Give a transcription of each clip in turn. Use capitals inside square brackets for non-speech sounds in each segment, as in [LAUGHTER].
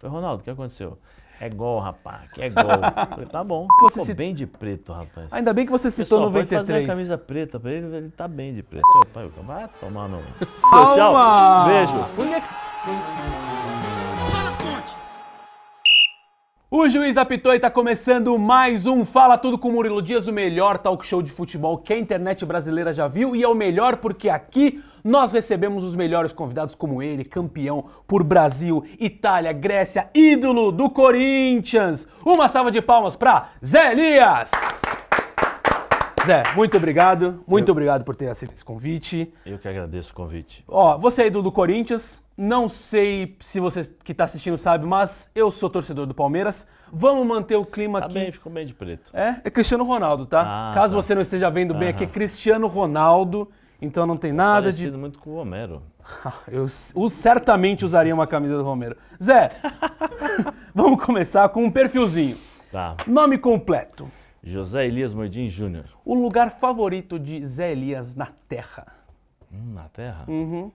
Falei, Ronaldo, o que aconteceu? É gol, rapaz, que é gol. [LAUGHS] Falei, tá bom. Você se... bem de preto, rapaz. Ainda bem que você citou Pessoal, 93. Pode fazer a camisa preta pra ele, ele tá bem de preto. Meu pai, vai tomar no... Tchau, beijo. O juiz apitou e está começando mais um Fala Tudo com Murilo Dias, o melhor talk show de futebol que a internet brasileira já viu e é o melhor porque aqui nós recebemos os melhores convidados como ele, campeão por Brasil, Itália, Grécia, ídolo do Corinthians. Uma salva de palmas para Zé Elias. Zé, muito obrigado, muito eu... obrigado por ter aceito esse convite. Eu que agradeço o convite. Ó, você é ídolo do Corinthians, não sei se você que está assistindo sabe, mas eu sou torcedor do Palmeiras. Vamos manter o clima tá aqui. bem, ficou bem de preto. É, é Cristiano Ronaldo, tá? Ah, Caso tá. você não esteja vendo bem aqui, é Cristiano Ronaldo. Então não tem nada Parecido de. muito com o Romero. [LAUGHS] Eu, eu certamente usaria uma camisa do Romero. Zé, [LAUGHS] vamos começar com um perfilzinho. Tá. Nome completo. José Elias Mordim Júnior. O lugar favorito de Zé Elias na Terra. Hum, na Terra? Uhum.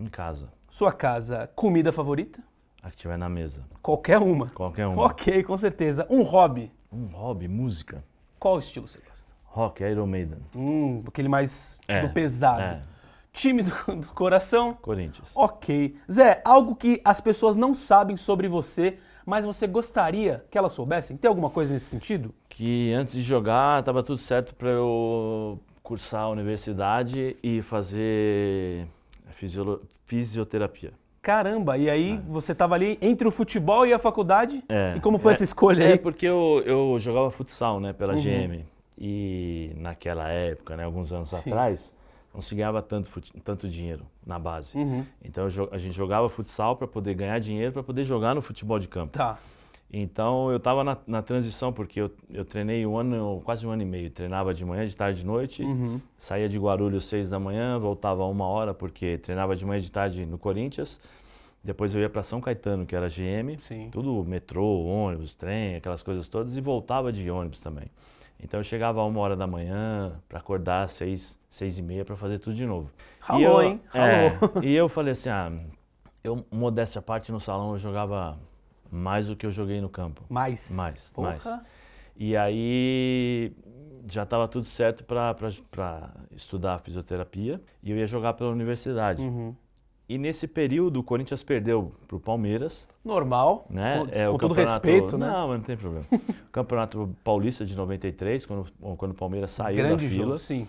Em casa. Sua casa, comida favorita? A que tiver na mesa. Qualquer uma? Qualquer uma. Ok, com certeza. Um hobby? Um hobby, música. Qual estilo você gosta? Rock, Iron Maiden. Hum, aquele mais é, do pesado. É. Time do, do coração? Corinthians. Ok. Zé, algo que as pessoas não sabem sobre você, mas você gostaria que elas soubessem? Tem alguma coisa nesse sentido? Que antes de jogar estava tudo certo para eu cursar a universidade e fazer Fisiolo... Fisioterapia. Caramba, e aí é. você estava ali entre o futebol e a faculdade? É, e como foi é, essa escolha aí? É porque eu, eu jogava futsal, né, pela uhum. GM. E naquela época, né, alguns anos Sim. atrás, não se ganhava tanto, tanto dinheiro na base. Uhum. Então a gente jogava futsal para poder ganhar dinheiro, para poder jogar no futebol de campo. Tá. Então eu estava na, na, transição, porque eu, eu treinei um ano, quase um ano e meio. Treinava de manhã, de tarde, de noite. Uhum. Saía de Guarulhos seis da manhã, voltava uma hora, porque treinava de manhã, de tarde no Corinthians. Depois eu ia para São Caetano, que era GM. Sim. Tudo metrô, ônibus, trem, aquelas coisas todas. E voltava de ônibus também. Então eu chegava a uma hora da manhã para acordar às seis, seis e meia para fazer tudo de novo. Ralou, hein? Ralou. É, e eu falei assim, ah, eu, modéstia à parte, no salão eu jogava mais do que eu joguei no campo. Mais? Mais, Porra. mais. E aí já estava tudo certo para estudar fisioterapia e eu ia jogar pela universidade. Uhum. E nesse período o Corinthians perdeu para o Palmeiras. Normal, né? com, é, com todo respeito, né? Não, não tem problema. o [LAUGHS] Campeonato Paulista de 93, quando, quando o Palmeiras saiu Grande da fila. sim.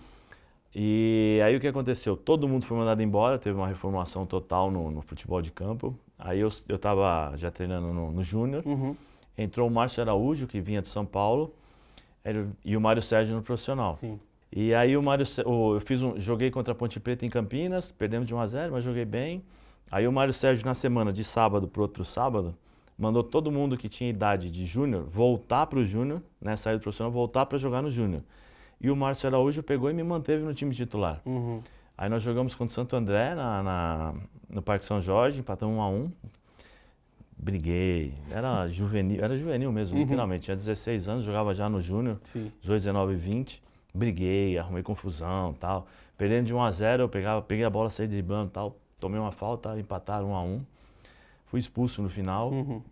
E aí o que aconteceu? Todo mundo foi mandado embora, teve uma reformulação total no, no futebol de campo. Aí eu, eu tava já treinando no, no Júnior. Uhum. Entrou o Márcio Araújo, que vinha de São Paulo, e o Mário Sérgio no profissional. Sim. E aí o Mário, eu fiz um, joguei contra a Ponte Preta em Campinas, perdemos de 1 a 0, mas joguei bem. Aí o Mário Sérgio na semana de sábado para outro sábado, mandou todo mundo que tinha idade de júnior voltar para o júnior, né, sair do profissional, voltar para jogar no júnior. E o Márcio Araújo pegou e me manteve no time titular. Uhum. Aí nós jogamos contra o Santo André na, na no Parque São Jorge, empatamos 1 um a 1 um. Briguei, era juvenil, era juvenil mesmo, uhum. literalmente. Tinha 16 anos, jogava já no Júnior, 18, 19 e 20. Briguei, arrumei confusão tal. Perdendo de 1 a 0 eu pegava, peguei a bola, saí driblando tal. Tomei uma falta, empataram 1 a 1 Fui expulso no final. Uhum.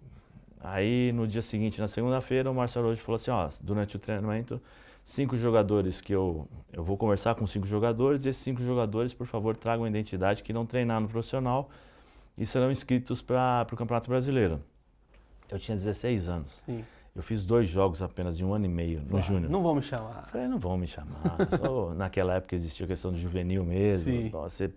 Aí no dia seguinte, na segunda-feira, o Marcelo hoje falou assim: ó, durante o treinamento cinco jogadores que eu, eu vou conversar com cinco jogadores, e esses cinco jogadores, por favor, tragam identidade que não treinaram no profissional e serão inscritos para o Campeonato Brasileiro. Eu tinha 16 anos. Sim. Eu fiz dois jogos apenas em um ano e meio, no ah, Júnior. Não vão me chamar. Falei, não vão me chamar. Só [LAUGHS] naquela época existia a questão do juvenil mesmo. Sim. Você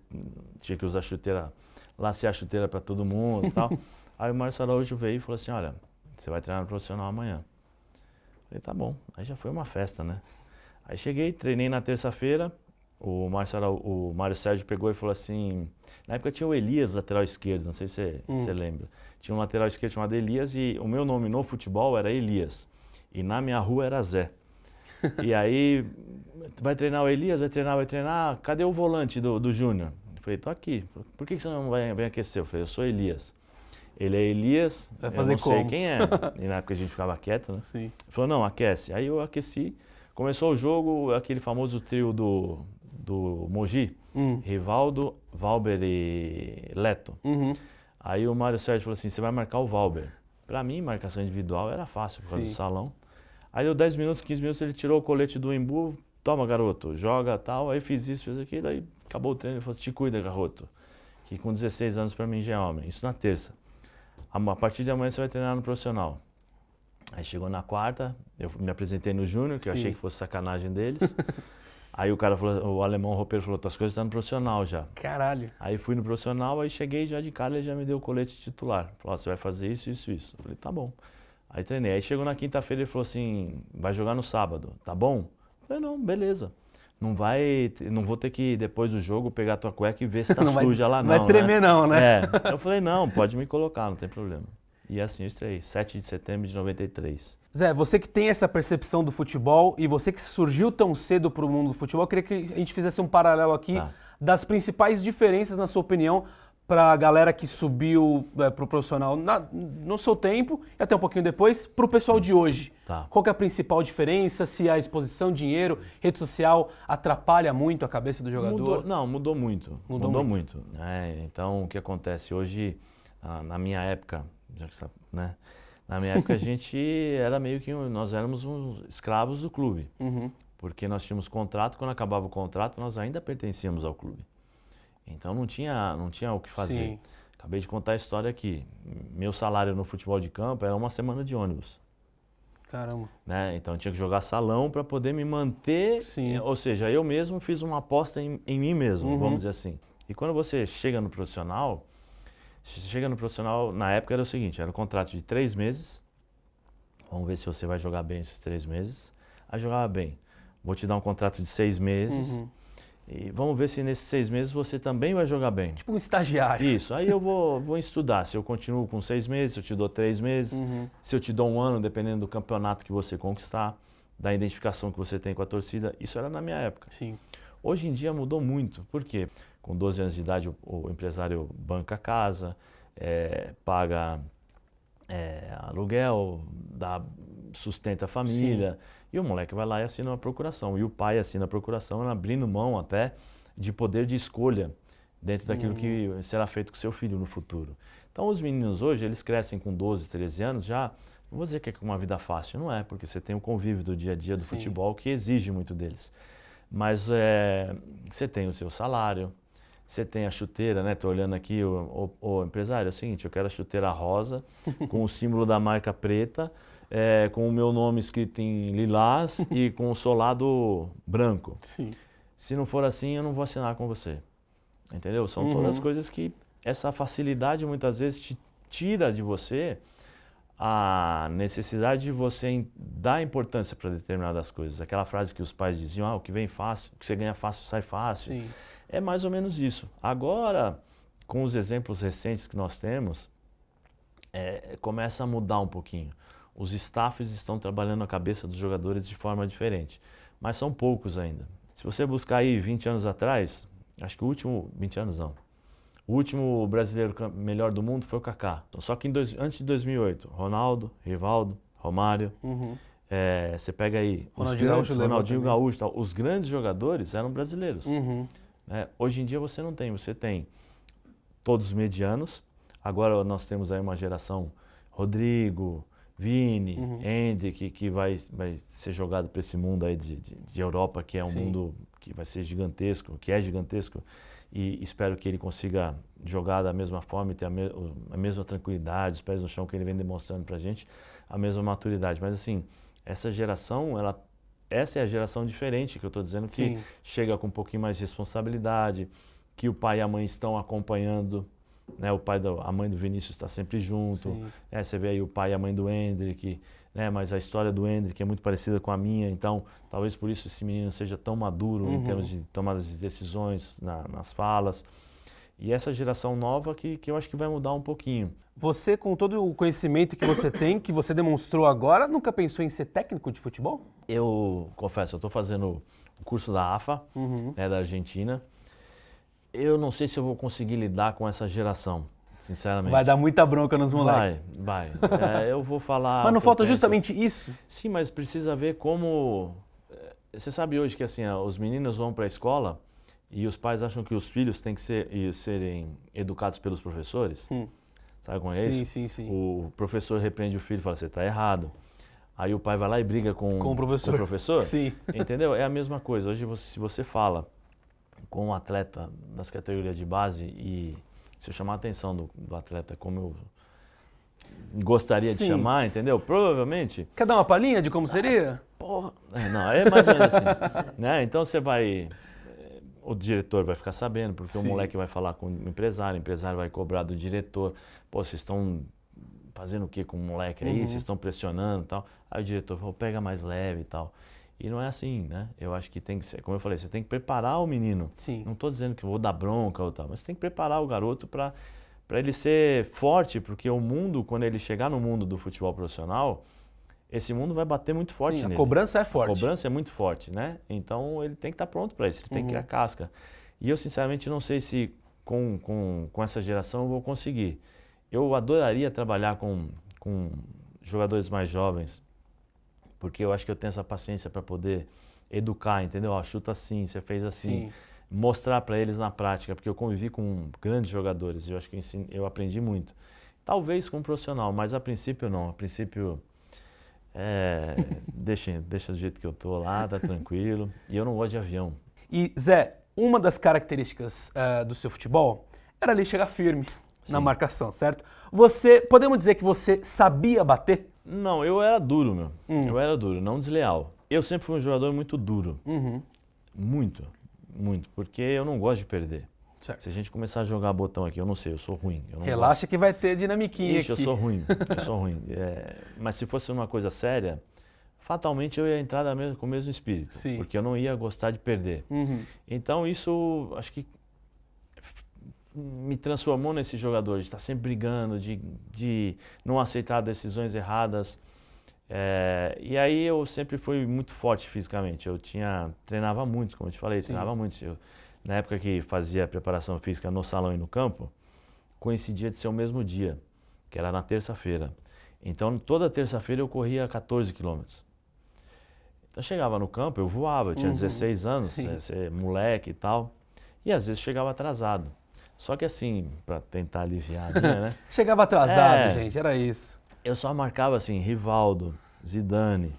tinha que usar chuteira, lacear chuteira para todo mundo e tal. [LAUGHS] Aí o Márcio Araújo veio e falou assim, olha, você vai treinar no profissional amanhã. Falei, tá bom. Aí já foi uma festa, né? Aí cheguei, treinei na terça-feira. O Márcio, o Mário Sérgio pegou e falou assim. Na época tinha o Elias, lateral esquerdo, não sei se você hum. lembra. Tinha um lateral esquerdo chamado Elias e o meu nome no futebol era Elias. E na minha rua era Zé. e aí, vai treinar o Elias, vai treinar, vai treinar. Cadê o volante do, do Júnior? Falei, tô aqui. Por que, você não vai, vem aquecer? Eu falei, eu sou Elias ele é Elias, Vai fazer eu não como? sei quem é. [LAUGHS] E na época a gente ficava quieto, né? Sim. Ele falou, não, aquece. Aí eu aqueci. Começou o jogo, aquele famoso trio do, do Mogi, hum. Rivaldo, Valber e Leto. Uhum. Aí o Mário Sérgio falou assim, você vai marcar o Valber. Para mim, marcação individual era fácil por causa Sim. do salão. Aí deu 10 minutos, 15 minutos, ele tirou o colete do Embu, toma garoto, joga tal. Aí fiz isso, fiz aquilo, aí acabou o treino, ele falou, te cuida garoto. Que com 16 anos para mim já é homem. Isso na terça a partir de amanhã você vai treinar no profissional. Aí chegou na quarta, eu me apresentei no Júnior, que Sim. eu achei que fosse sacanagem deles. [LAUGHS] aí o cara falou, o alemão o roupeiro falou, tuas coisas estão tá no profissional já. Caralho. Aí fui no profissional, aí cheguei já de cara, ele já me deu o colete titular. Falou, você vai fazer isso, isso, isso. Eu falei, tá bom. Aí treinei. Aí chegou na quinta-feira, ele falou assim, vai jogar no sábado, tá bom? Eu falei, não, beleza não vai, não vou ter que depois do jogo pegar tua cueca e ver se [LAUGHS] tá não suja vai, lá não. Não vai tremer né? não, né? É. [LAUGHS] Eu falei, não, pode me colocar, não tem problema. E assim isso aí 7 de setembro de 93. Zé, você que tem essa percepção do futebol e você que surgiu tão cedo para o mundo do futebol, eu queria que a gente fizesse um paralelo aqui tá. das principais diferenças, na sua opinião, para a galera que subiu é, o profissional na, no seu tempo e até um pouquinho depois para o pessoal de hoje. Tá. Qual é a principal diferença? Se a exposição, dinheiro, rede social atrapalha muito a cabeça do jogador? Mudou, não, mudou muito. Mudou, mudou muito. muito né? Então, o que acontece hoje, ah, na minha época, já que né? Na minha época a [LAUGHS] gente era meio que um, nós éramos uns escravos do clube, uhum. porque nós tínhamos contrato. Quando acabava o contrato, nós ainda pertencíamos ao clube. Então não tinha, não tinha o que fazer. Sim. Acabei de contar a história aqui. Meu salário no futebol de campo era uma semana de ônibus. Caramba. Né? Então eu tinha que jogar salão para poder me manter. Sim. Eh, ou seja, eu mesmo fiz uma aposta em, em mim mesmo, uhum. vamos dizer assim. E quando você chega no profissional, chega no profissional, na época era o seguinte: era um contrato de três meses. Vamos ver se você vai jogar bem esses três meses. Aí jogava bem. Vou te dar um contrato de seis meses. Uhum e vamos ver se nesses seis meses você também vai jogar bem. Tipo um estagiário. Isso, aí eu vou, vou estudar. Se eu continuo com seis meses, se eu te dou três meses, uhum. se eu te dou um ano, dependendo do campeonato que você conquistar, da identificação que você tem com a torcida. Isso era na minha época. Sim. Hoje em dia mudou muito. Por quê? Com 12 anos de idade, o, empresário banca a casa, é, paga é, aluguel, dá, sustenta a família. Sim e o moleque vai lá e assina uma procuração. E o pai assina a procuração, abrindo mão até de poder de escolha dentro daquilo hum. que será feito com seu filho no futuro. Então, os meninos hoje, eles crescem com 12, 13 anos já. Não vou dizer que é uma vida fácil, não é, porque você tem o convívio do dia a dia do Sim. futebol que exige muito deles. Mas é, você tem o seu salário, você tem a chuteira, né? Estou olhando aqui, o, o, o, empresário, é o seguinte, eu quero a chuteira rosa [LAUGHS] com o símbolo da marca preta é, com o meu nome escrito em lilás [LAUGHS] e com o solado branco. Sim. Se não for assim, eu não vou assinar com você. Entendeu? São uhum. todas as coisas que essa facilidade muitas vezes te tira de você a necessidade de você dar importância para determinadas coisas. Aquela frase que os pais diziam, ah, o que vem fácil, o que você ganha fácil, sai fácil. Sim. É mais ou menos isso. Agora, com os exemplos recentes que nós temos, é, começa a mudar um pouquinho os staffs estão trabalhando a cabeça dos jogadores de forma diferente, mas são poucos ainda. Se você buscar aí 20 anos atrás, acho que o último, 20 anos não, o último brasileiro melhor do mundo foi o Kaká. Então, só que dois, antes de 2008, Ronaldo, Rivaldo, Romário, uhum. é, você pega aí Ronaldinho, grandes, Gaúcho, também. Gaúcho, tal, os grandes jogadores eram brasileiros. Uhum. É, hoje em dia você não tem, você tem todos medianos. Agora nós temos aí uma geração Rodrigo, Vini, uhum. Hendrick, que vai, vai ser jogado para esse mundo aí de, de, de, Europa, que é um Sim. mundo que vai ser gigantesco, que é gigantesco, e espero que ele consiga jogar da mesma forma e ter a, me, a mesma tranquilidade, os pés no chão que ele vem demonstrando para a gente, a mesma maturidade. Mas assim, essa geração, ela essa é a geração diferente que eu estou dizendo, que Sim. chega com um pouquinho mais de responsabilidade, que o pai e a mãe estão acompanhando né, o pai do, a mãe do Vinícius está sempre junto. Né, você vê aí o pai e a mãe do Hendrick, né, mas a história do Hendrick é muito parecida com a minha, então talvez por isso esse menino seja tão maduro uhum. em termos de tomadas de decisões, na, nas falas. E essa geração nova que, que eu acho que vai mudar um pouquinho. Você, com todo o conhecimento que você tem, que você demonstrou agora, nunca pensou em ser técnico de futebol? Eu confesso, eu estou fazendo o curso da AFA, uhum. né, da Argentina eu não sei se eu vou conseguir lidar com essa geração. Sinceramente. Vai dar muita bronca nos moleques. Vai, vai. É, eu vou falar. mas não falta penso. justamente isso? Sim, mas precisa ver como. Eh, você sabe hoje que assim, os meninos vão para a escola e os pais acham que os filhos têm que ser, serem educados pelos professores. Hum. Sabe com é isso? Sim, sim, sim. O professor repreende o filho e fala: você está errado. Aí o pai vai lá e briga com, com, o, professor. Com o professor. [LAUGHS] Sim. Entendeu? É a mesma coisa. Hoje, se você fala com um atleta das categorias de base e se eu chamar a atenção do, do atleta como eu gostaria Sim. de chamar, entendeu? Provavelmente. Quer dar uma palhinha de como seria? Ah, porra. É, não, é mais ou menos assim. [LAUGHS] né? Então você vai. Eh, o diretor vai ficar sabendo, porque Sim. o moleque vai falar com o empresário, o empresário vai cobrar do diretor. Pô, vocês estão fazendo o que com o moleque aí? Uhum. Vocês estão pressionando e tal. Aí o diretor falou, pega mais leve e tal. E não é assim, né? Eu acho que tem que ser, como eu falei, você tem que preparar o menino. Sim. Não estou dizendo que eu vou dar bronca ou tal, mas você tem que preparar o garoto para para ele ser forte, porque o mundo, quando ele chegar no mundo do futebol profissional, esse mundo vai bater muito forte Sim, nele. A cobrança é forte. A cobrança é muito forte, né? Então ele tem que estar tá pronto para isso, ele tem que uhum. criar casca. E eu, sinceramente, não sei se com, com, com essa geração eu vou conseguir. Eu adoraria trabalhar com, com jogadores mais jovens, porque eu acho que eu tenho essa paciência para poder educar, entendeu? Ó, chuta assim, você fez assim. Sim. Mostrar para eles na prática, porque eu convivi com grandes jogadores, eu acho que eu, ensino, eu aprendi muito. Talvez com um profissional, mas a princípio não. A princípio, é, [LAUGHS] deixa, deixa do jeito que eu tô lá, tá tranquilo. E eu não gosto de avião. E Zé, uma das características uh, do seu futebol era ali chegar firme Sim. na marcação, certo? Você, podemos dizer que você sabia bater? Não, eu era duro, meu. Hum. Eu era duro, não desleal. Eu sempre fui um jogador muito duro. Uhum. Muito, muito. Porque eu não gosto de perder. Certo. Se a gente começar a jogar botão aqui, eu não sei, eu sou ruim. Eu Relaxa gosto. que vai ter dinamiquinha Ixi, aqui. eu sou ruim, [LAUGHS] eu sou ruim. É, mas se fosse uma coisa séria, fatalmente eu ia entrar mesma, com o mesmo espírito. Sim. Porque eu não ia gostar de perder. Uhum. Então isso, acho que me transformou nesse jogador, de estar tá sempre brigando, de, de não aceitar decisões erradas. É, e aí eu sempre fui muito forte fisicamente. Eu tinha treinava muito, como eu te falei, Sim. treinava muito. Eu, na época que fazia preparação física no salão e no campo, coincidia de ser o mesmo dia, que era na terça-feira. Então toda terça-feira eu corria 14 quilômetros. Então chegava no campo, eu voava, eu tinha uhum. 16 anos, né, moleque e tal. E às vezes chegava atrasado. Só que assim, para tentar aliviar né? [LAUGHS] Chegava atrasado, é, gente, era isso. Eu só marcava assim, Rivaldo, Zidane,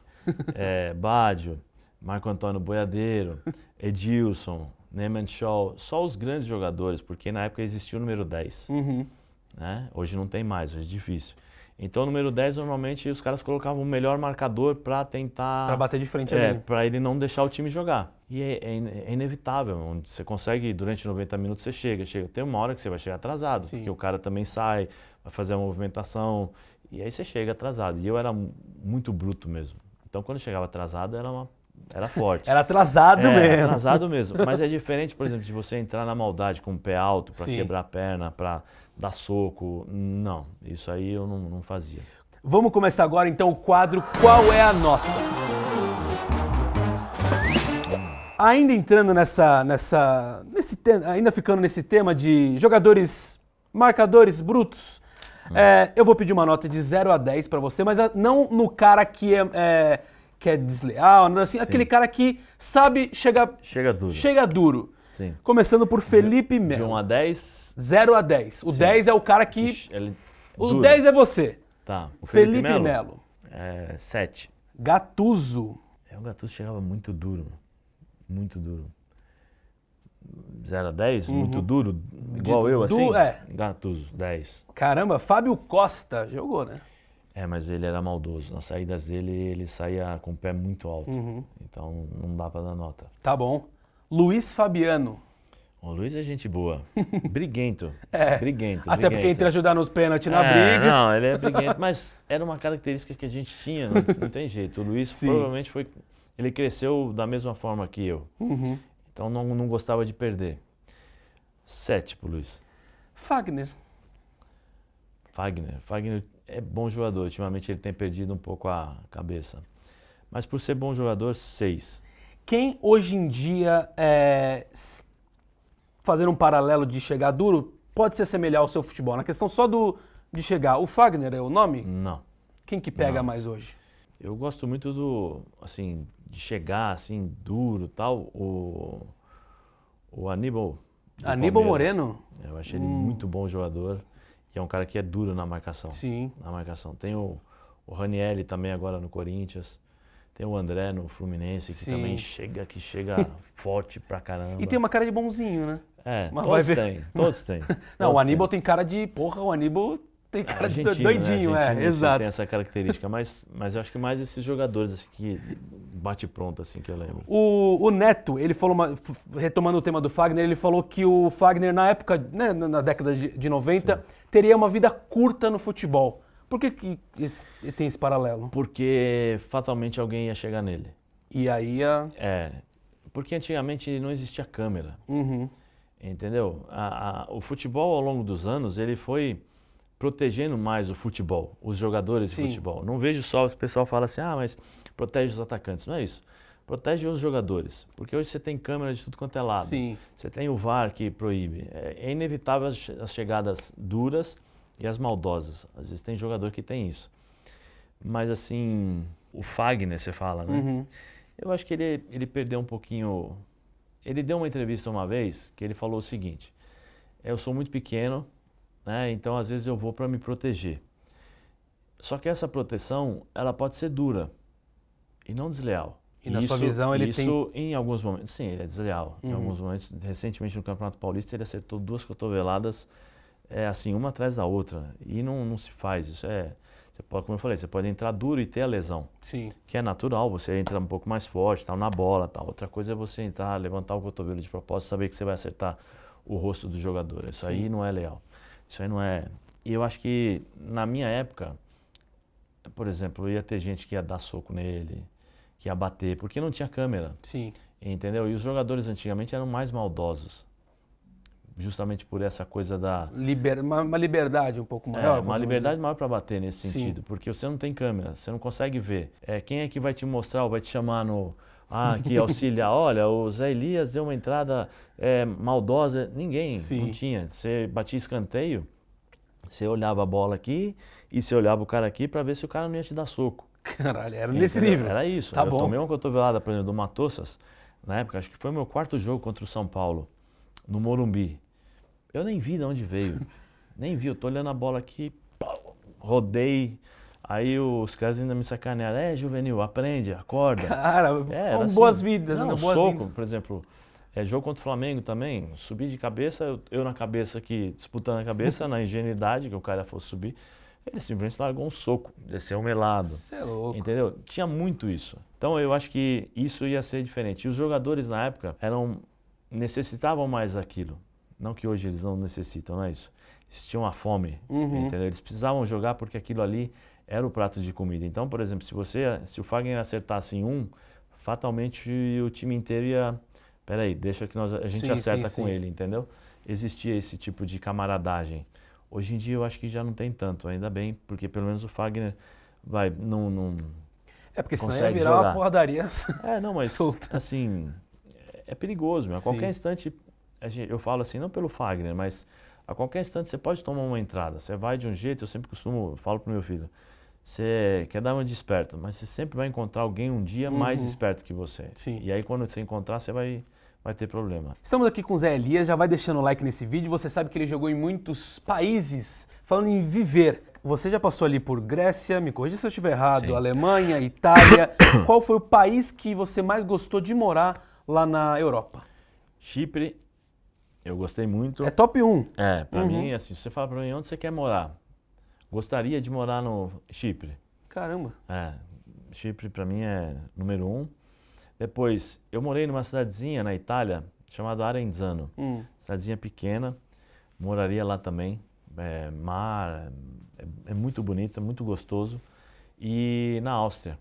é, [LAUGHS] eh, Bádio, Marco Antônio Boiadeiro, Edilson, Neyman Scholl, só os grandes jogadores, porque na época existia o número 10. Uhum. Né? Hoje não tem mais, hoje é difícil. Então, o número 10, normalmente, os caras colocavam o melhor marcador para tentar... Para bater de frente é, Para ele não deixar o time jogar. E é, é, é, inevitável, onde você consegue, durante 90 minutos você chega, chega. Tem uma hora que você vai chegar atrasado, Sim. porque o cara também sai, vai fazer a movimentação, e aí você chega atrasado. E eu era muito bruto mesmo. Então quando eu chegava atrasado era uma era forte. [LAUGHS] Era atrasado é, mesmo. Era atrasado mesmo. [LAUGHS] Mas é diferente, por exemplo, de você entrar na maldade com o pé alto para quebrar a perna, para dar soco. Não, isso aí eu não, não fazia. Vamos começar agora então o quadro Qual é a Nota? Ainda entrando nessa, nessa, nesse ainda ficando nesse tema de jogadores marcadores brutos, hum. é, eu vou pedir uma nota de 0 a 10 para você, mas não no cara que é, é que é desleal, assim, Sim. aquele cara que sabe chegar chega duro. Chega duro. Sim. Começando por Felipe Melo. De 1 a 10? 0 a 10. O Sim. 10 é o cara que ele... O 10 é você. Tá. O Felipe, Felipe Melo. É, 7. Gatuso. É, o Gatuso chegava muito duro muito duro. 0 a 10, uhum. muito duro, igual de, eu, assim? Du, é. Gatuso, 10. Caramba, Fábio Costa jogou, né? É, mas ele era maldoso. Nas saídas dele, ele saía com o pé muito alto. Uhum. Então não dá pra dar nota. Tá bom. Luiz Fabiano. O Luiz é gente boa. [LAUGHS] Briguento. é. Briguento. Até briguento. porque entre ajudar nos pênaltis na é, briga. Não, ele é briguento. mas era uma característica que a gente tinha, não, não tem jeito. O Luiz [LAUGHS] Sim. provavelmente foi ele cresceu da mesma forma que eu. Uhum. Então não, não gostava de perder. Sete por Luiz. Fagner. Fagner. Fagner é bom jogador. Ultimamente ele tem perdido um pouco a cabeça. Mas por ser bom jogador, seis. Quem hoje em dia, é, fazendo um paralelo de chegar duro, pode se assemelhar ao seu futebol? Na questão só do de chegar, o Fagner é o nome? Não. Quem que pega Não. mais hoje? Eu gosto muito do, assim, de chegar assim duro tal, o, o Aníbal. Aníbal Palmeiras, Moreno? Eu achei ele hum. muito bom jogador. E é um cara que é duro na marcação. Sim. Na marcação. Tem o, o Ranieri também agora no Corinthians. Tem o André no Fluminense, que Sim. também chega, que chega [LAUGHS] forte pra caramba. E tem uma cara de bonzinho, né? É, Mas todos vai ver. todos têm. [LAUGHS] Não, todos o Aníbal tem. tem. cara de, porra, o Aníbal tem é, cara de né? doidinho, né? é, exato. Tem essa característica, mas, mas eu acho que mais esses jogadores assim, que bate pronto, assim, que eu lembro. O, o Neto, ele falou, uma, retomando o tema do Fagner, ele falou que o Fagner, na época, né, na década de, de 90, Sim. teria uma vida curta no futebol. Por que, que esse, tem esse paralelo? Porque fatalmente alguém ia chegar nele. E aí a... É, porque antigamente não existia câmera. Uhum. Entendeu? A, a, o futebol, ao longo dos anos, ele foi protegendo mais o futebol, os jogadores Sim. de futebol. Não vejo só o pessoal fala assim, ah, mas protege os atacantes. Não é isso. Protege os jogadores, porque hoje você tem câmera de tudo quanto é lado. Sim. Você tem o VAR que proíbe. É, é inevitável as, chegadas duras e as maldosas. Às vezes tem jogador que tem isso. Mas assim, o Fagner, você fala, né? Uhum. Eu acho que ele, ele perdeu um pouquinho. Ele deu uma entrevista uma vez que ele falou o seguinte: é, Eu sou muito pequeno, né? Então, às vezes eu vou para me proteger. Só que essa proteção, ela pode ser dura e não desleal. E na isso, sua visão ele isso, tem... Isso em alguns momentos, sim, ele é desleal. Uhum. Em alguns momentos, recentemente no Campeonato Paulista, ele acertou duas cotoveladas, é, assim, uma atrás da outra. E não, não se faz, isso é... Você pode, como eu falei, você pode entrar duro e ter a lesão. Sim. Que é natural, você entra um pouco mais forte, tal, na bola, tal. Outra coisa é você entrar, levantar o cotovelo de propósito, saber que você vai acertar o rosto do jogador. Isso Sim. aí não é leal. Isso aí não é. E eu acho que na minha época, por exemplo, ia ter gente que ia dar soco nele, que ia bater, porque não tinha câmera. Sim. Entendeu? E os jogadores antigamente eram mais maldosos. Justamente por essa coisa da. Liber... Uma, uma liberdade um pouco maior. É, uma liberdade dizer. maior para bater nesse sentido, Sim. porque você não tem câmera, você não consegue ver. É, quem é que vai te mostrar ou vai te chamar no, ah, que auxilia, [LAUGHS] olha, o Zé Elias deu uma entrada é, maldosa, ninguém, Sim. não tinha. Você batia escanteio, você olhava a bola aqui e você olhava o cara aqui para ver se o cara não ia te dar soco. Caralho, era então, nesse nível. Era isso. Tá eu bom. tomei uma cotovelada, por exemplo, do Matossas, na época, acho que foi meu quarto jogo contra o São Paulo, no Morumbi. Eu nem vi de onde veio, [LAUGHS] nem vi, eu tô olhando a bola aqui, rodei, Aí os caras ainda me sacanearam. É, juvenil, aprende, acorda. [LAUGHS] Cara, é, assim, boas vidas. Não, não né? boas soco, vidas. por exemplo. É, jogo contra o Flamengo também, subi de cabeça, eu, eu na cabeça aqui, disputando a cabeça, [LAUGHS] na ingenuidade que o cara fosse subir. Ele simplesmente largou um soco, desceu melado. Isso é louco. Entendeu? Tinha muito isso. Então eu acho que isso ia ser diferente. E os jogadores na época eram necessitavam mais daquilo. Não que hoje eles não necessitam, não é isso? Eles tinham a fome, uhum. entendeu? Eles precisavam jogar porque aquilo ali era o prato de comida. Então, por exemplo, se você, se o Fagner acertasse em um, fatalmente o time inteiro ia, peraí, deixa que nós a gente sim, acerta sim, com sim. ele, entendeu? Existia esse tipo de camaradagem. Hoje em dia eu acho que já não tem tanto, ainda bem, porque pelo menos o Fagner vai não, não É porque senão ia virar jogar. uma porradaria. [LAUGHS] É, não, mas solta. assim, é perigoso, meu. a qualquer instante eu falo assim, não pelo Fagner, mas a qualquer instante você pode tomar uma entrada. Você vai de um jeito, eu sempre costumo, falo pro meu filho, você quer dar uma de esperto, mas você sempre vai encontrar alguém um dia uhum. mais esperto que você. Sim. E aí quando você encontrar, você vai vai ter problema. Estamos aqui com o Zé Elias, já vai deixando o like nesse vídeo. Você sabe que ele jogou em muitos países, falando em viver. Você já passou ali por Grécia, me corrija se eu estiver errado, Sim. Alemanha, Itália. [COUGHS] Qual foi o país que você mais gostou de morar lá na Europa? Chipre, eu gostei muito. É top 1. É, pra uhum. mim, assim, se você fala pra mim onde você quer morar, Gostaria de morar no Chipre. Caramba. É, Chipre para mim é número um. Depois, eu morei numa cidadezinha na Itália chamada Arenzano. Hum. Cidadezinha pequena, moraria lá também. É, mar, é, é muito bonito, é muito gostoso. E na Áustria.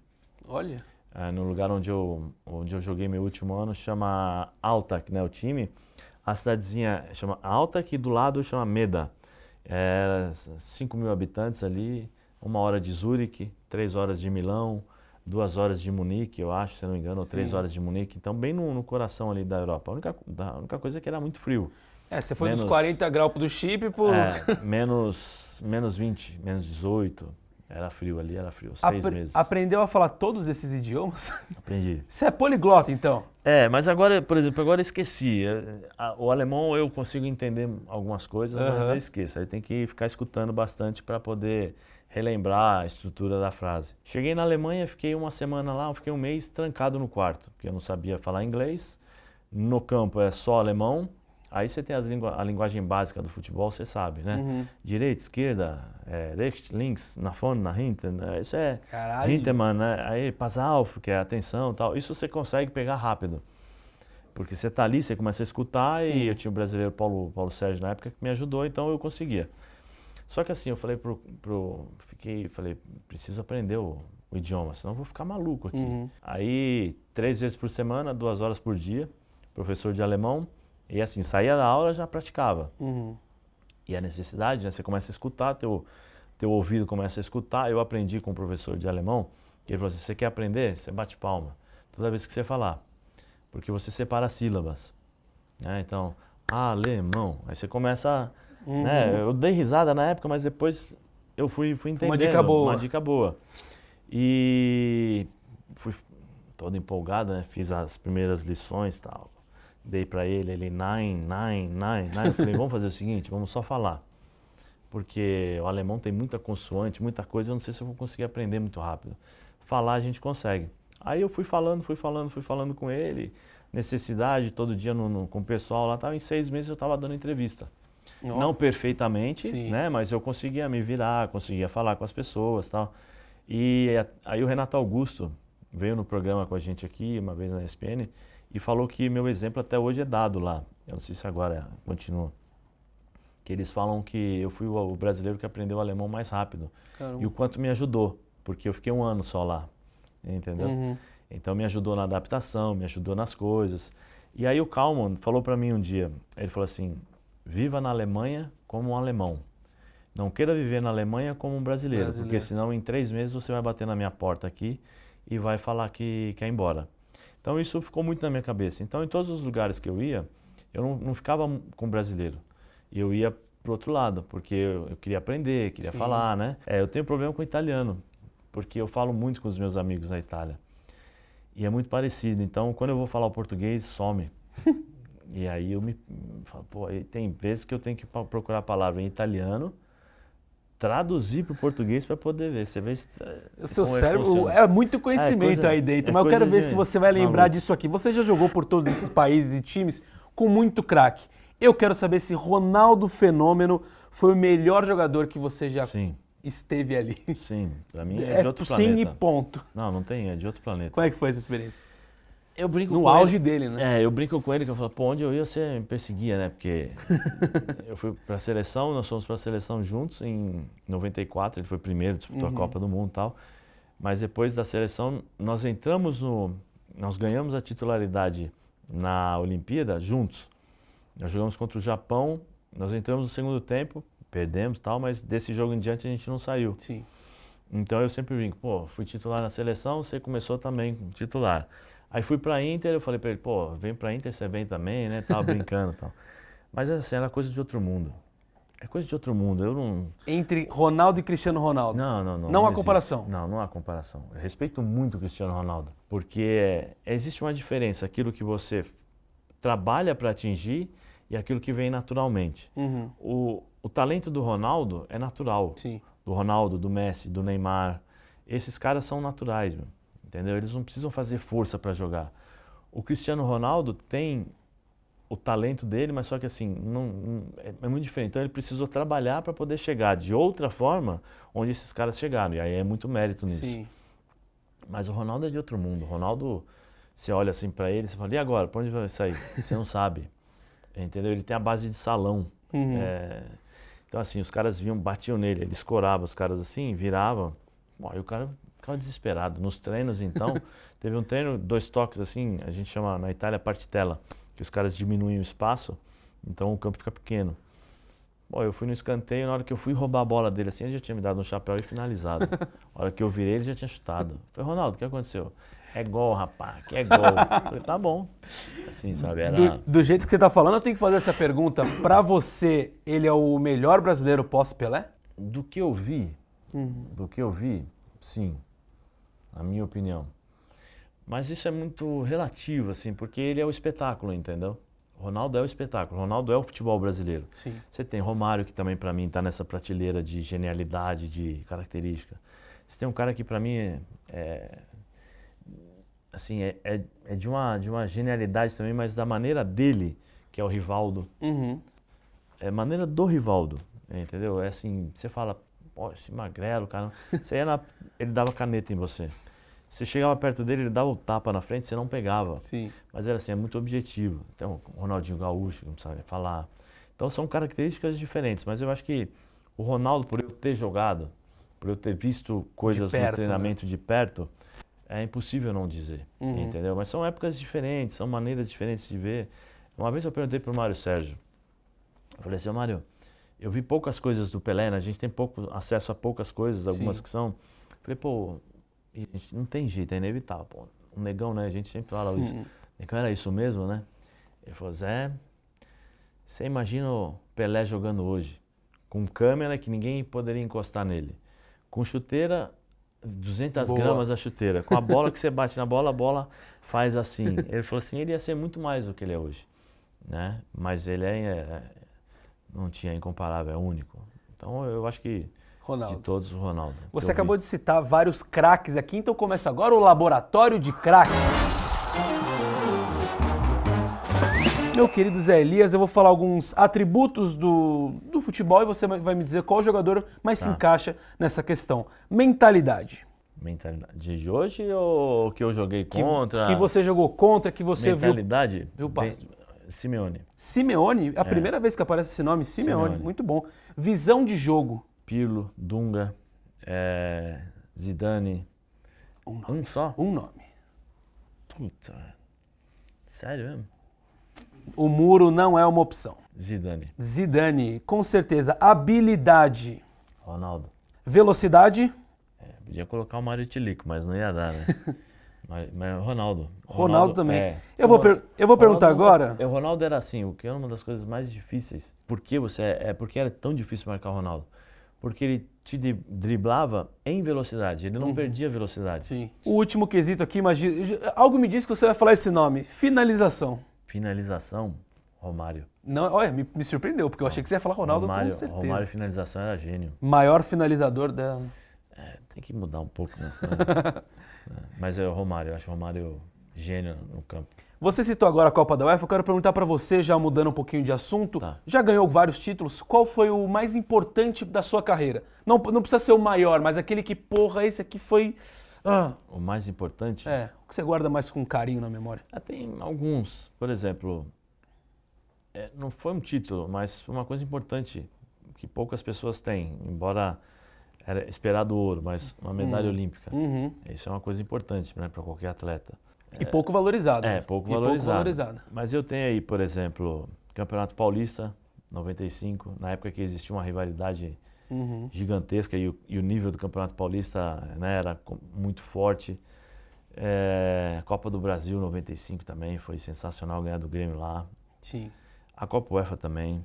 Olha. É, no lugar onde eu, onde eu joguei meu último ano, chama Altach, né, o time. A cidadezinha chama Altach e do lado chama Meda é 5 mil habitantes ali, uma hora de Zurique, três horas de Milão, duas horas de Munique, eu acho, se não me engano, Sim. ou três horas de Munique. Então, bem no, no coração ali da Europa. A única, a única coisa é que era muito frio. É, você foi menos, dos 40 graus do chip por. É, menos, menos 20, menos 18. Era frio ali, era frio. Seis Apre meses. Aprendeu a falar todos esses idiomas? [LAUGHS] Aprendi. Você é poliglota, então? É, mas agora, por exemplo, agora eu esqueci. É, o alemão eu consigo entender algumas coisas, uhum. mas eu esqueço. Aí tem que ficar escutando bastante para poder relembrar a estrutura da frase. Cheguei na Alemanha, fiquei uma semana lá, fiquei um mês trancado no quarto, porque eu não sabia falar inglês. No campo é só alemão, Aí você tem lingu a linguagem básica do futebol, você sabe, né? Uhum. Direita, esquerda, é, rechts, links, na fone, na hinten, né? isso é... Caralho! né? Aí pasalf, que é atenção e tal. Isso você consegue pegar rápido. Porque você tá ali, você começa a escutar Sim. e eu tinha o um brasileiro Paulo, Paulo Sérgio na época que me ajudou, então eu conseguia. Só que assim, eu falei pro... pro fiquei, falei, preciso aprender o, o idioma, senão eu vou ficar maluco aqui. Uhum. Aí, três vezes por semana, duas horas por dia, professor de alemão, e assim, saía da aula já praticava. Uhum. E a necessidade, né? Você começa a escutar, teu, teu ouvido começa a escutar. Eu aprendi com um professor de alemão, que ele falou assim, você quer aprender? Você bate palma. Toda vez que você falar. Porque você separa sílabas. Né? Então, alemão. Aí você começa... Né? Uhum. Né? Eu dei risada na época, mas depois eu fui, fui entendendo. Uma dica boa. Uma dica boa. E fui todo empolgado, né? Fiz as primeiras lições tal dei para ele, ele nine, nine, nine, nine. Eu falei, vamos fazer o seguinte, vamos só falar. Porque o alemão tem muita consoante, muita coisa, eu não sei se eu vou conseguir aprender muito rápido. Falar a gente consegue. Aí eu fui falando, fui falando, fui falando com ele, necessidade, todo dia no, no com o pessoal lá, tal. em seis meses eu estava dando entrevista. Não, não perfeitamente, Sim. né? mas eu conseguia me virar, conseguia falar com as pessoas tal. E aí o Renato Augusto veio no programa com a gente aqui, uma vez na ESPN, e falou que meu exemplo até hoje é dado lá. Eu não sei se agora continua. Que eles falam que eu fui o brasileiro que aprendeu alemão mais rápido. Caramba. E o quanto me ajudou, porque eu fiquei um ano só lá, entendeu? Uhum. Então me ajudou na adaptação, me ajudou nas coisas. E aí o Kalman falou para mim um dia, ele falou assim: "Viva na Alemanha como um alemão. Não queira viver na Alemanha como um brasileiro, brasileiro. porque senão em três meses você vai bater na minha porta aqui e vai falar que quer ir embora." Então isso ficou muito na minha cabeça. Então em todos os lugares que eu ia, eu não, não ficava com brasileiro. Eu ia pro outro lado, porque eu, eu queria aprender, queria Sim. falar, né? É, eu tenho problema com italiano, porque eu falo muito com os meus amigos na Itália. E é muito parecido. Então quando eu vou falar o português, some. [LAUGHS] e aí eu me falo, pô, tem vezes que eu tenho que procurar a palavra em italiano traduzir para o português para poder ver. Você vê se, é, o seu é cérebro é muito conhecimento é, coisa, aí dentro, é mas eu quero ver se você vai lembrar Maluco. disso aqui. Você já jogou por todos esses países e times com muito craque. Eu quero saber se Ronaldo Fenômeno foi o melhor jogador que você já Sim. esteve ali. Sim, para mim é, é [LAUGHS] de outro planeta. Sim e ponto. Não, não tem, é de outro planeta. Como é que foi essa experiência? Eu brinco no auge ele. dele, né? É, eu brinco com ele que eu falo, pô, onde eu ia você me perseguia, né? Porque [LAUGHS] eu fui para a seleção, nós fomos para a seleção juntos em 94, ele foi primeiro, disputou uhum. a Copa do Mundo e tal. Mas depois da seleção, nós entramos no nós ganhamos a titularidade na Olimpíada juntos. Nós jogamos contra o Japão, nós entramos no segundo tempo, perdemos tal, mas desse jogo em diante a gente não saiu. Sim. Então eu sempre brinco, pô, fui titular na seleção, você começou também titular. Aí fui pra Inter, eu falei pra ele, pô, vem pra Inter, você vem também, né? Tava [LAUGHS] brincando e tal. Mas assim, era coisa de outro mundo. É coisa de outro mundo, eu não... Entre Ronaldo e Cristiano Ronaldo? Não, não, não. Não, não há comparação? Não, não há comparação. Eu respeito muito o Cristiano Ronaldo, porque é, existe uma diferença, aquilo que você trabalha para atingir e aquilo que vem naturalmente. Uhum. O, o talento do Ronaldo é natural. Sim. Do Ronaldo, do Messi, do Neymar. Esses caras são naturais, meu entendeu? Eles não precisam fazer força para jogar. O Cristiano Ronaldo tem o talento dele, mas só que assim, não, não é, é muito diferente. Então ele precisou trabalhar para poder chegar de outra forma onde esses caras chegaram. E aí é muito mérito nisso. Sim. Mas o Ronaldo é de outro mundo. O Ronaldo, você olha assim para ele, você fala, e agora? Para onde vai sair? [LAUGHS] Você não sabe. Entendeu? Ele tem a base de salão. Uhum. É... Então assim, os caras vinham, batiam nele, ele escorava os caras assim, virava. aí o cara Ficava desesperado. Nos treinos, então, [LAUGHS] teve um treino, dois toques assim, a gente chama na Itália partitela, que os caras diminuem o espaço, então o campo fica pequeno. Bom, eu fui no escanteio, na hora que eu fui roubar a bola dele assim, ele já tinha me dado um chapéu e finalizado. Na [LAUGHS] hora que eu virei, ele já tinha chutado. Eu falei, Ronaldo, o que aconteceu? É gol, rapaz, que é gol. Eu falei, tá bom. Assim, sabe, era... do, do, jeito que você tá falando, eu tenho que fazer essa pergunta. para você, ele é o melhor brasileiro pós-Pelé? Do que eu vi, uhum. do que eu vi, sim na minha opinião. Mas isso é muito relativo, assim, porque ele é o espetáculo, entendeu? Ronaldo é o espetáculo, Ronaldo é o futebol brasileiro. Sim. Você tem Romário, que também para mim está nessa prateleira de genialidade, de característica. Você tem um cara que para mim é, é, assim, é, é, é, de, uma, de uma genialidade também, mas da maneira dele, que é o Rivaldo. Uhum. É maneira do Rivaldo, entendeu? É assim, você fala, pô, esse magrelo, cara. [LAUGHS] Você ia na, ele dava caneta em você. Você chegava perto dele, ele dava o tapa na frente, você não pegava. Sim. Mas era assim, é muito objetivo. Então, Ronaldinho Gaúcho, que não sabe falar. Então, são características diferentes. Mas eu acho que o Ronaldo, por eu ter jogado, por eu ter visto coisas perto, no né? treinamento né? de perto, é impossível não dizer, uhum. entendeu? Mas são épocas diferentes, são maneiras diferentes de ver. Uma vez eu perguntei para o Mário Sérgio, eu falei assim, Mário, eu vi poucas coisas do Pelé, né? a gente tem pouco acesso a poucas coisas, algumas Sim. que são... Eu falei, pô, e a gente não tem jeito, é inevitável. Pô, o negão, né? A gente sempre fala isso. Hum. Negão era isso mesmo, né? Ele falou, Zé, você imagina o Pelé jogando hoje, com câmera que ninguém poderia encostar nele, com chuteira 200 gramas a chuteira. Com a bola que você bate na bola, a bola faz assim. Ele falou assim, ele ia ser muito mais do que ele é hoje, né? Mas ele é, é não tinha incomparável, é único. Então eu acho que Ronaldo. De todos, Ronaldo. Você acabou de citar vários craques aqui, então começa agora o Laboratório de Craques. Meu querido Zé Elias, eu vou falar alguns atributos do, do futebol e você vai me dizer qual jogador mais tá. se encaixa nessa questão. Mentalidade. Mentalidade de hoje ou que eu joguei que, contra? Que você jogou contra, que você Mentalidade, viu. Mentalidade? Simeone. Simeone? A é. primeira vez que aparece esse nome, Simeone. Simeone. Muito bom. Visão de jogo. Pirlo, Dunga, é, Zidane. Um, nome. um só? Um nome. Puta. Sério mesmo? O muro não é uma opção. Zidane. Zidane, com certeza. Habilidade. Ronaldo. Velocidade. É, podia colocar o Mario Tilico, mas não ia dar, né? [LAUGHS] mas, mas Ronaldo. Ronaldo. Ronaldo também. É. Eu, vou per... eu vou Ronaldo, perguntar agora. É, o Ronaldo era assim, o que é uma das coisas mais difíceis. Por que você é, é porque era tão difícil marcar o Ronaldo? porque ele te driblava em velocidade, ele não uhum. perdia velocidade. Sim. O último quesito aqui, imagina, algo me diz que você vai falar esse nome, finalização. Finalização, Romário. Não, olha, me, me surpreendeu, porque eu achei que você ia falar Ronaldo Romário, com certeza. Romário finalização era gênio. Maior finalizador da... É, tem que mudar um pouco, mas... Né, [LAUGHS] é, mas é o Romário, eu acho o Romário gênio no campo. Você citou agora a Copa da UEFA, eu quero perguntar para você, já mudando um pouquinho de assunto, tá. já ganhou vários títulos, qual foi o mais importante da sua carreira? Não, não precisa ser o maior, mas aquele que, porra, esse aqui foi... Ah. O mais importante? É, o que você guarda mais com carinho na memória? Ah, tem alguns, por exemplo, é, não foi um título, mas foi uma coisa importante, que poucas pessoas têm, embora era esperado ouro, mas uma medalha hum. olímpica. Uhum. Isso é uma coisa importante né, para qualquer atleta. E pouco valorizado É, né? pouco valorizado Mas eu tenho aí, por exemplo, Campeonato Paulista, 95, na época que existia uma rivalidade uhum. gigantesca e o, e o, nível do Campeonato Paulista né, era muito forte. É, Copa do Brasil, 95 também, foi sensacional ganhar do Grêmio lá. Sim. A Copa UEFA também.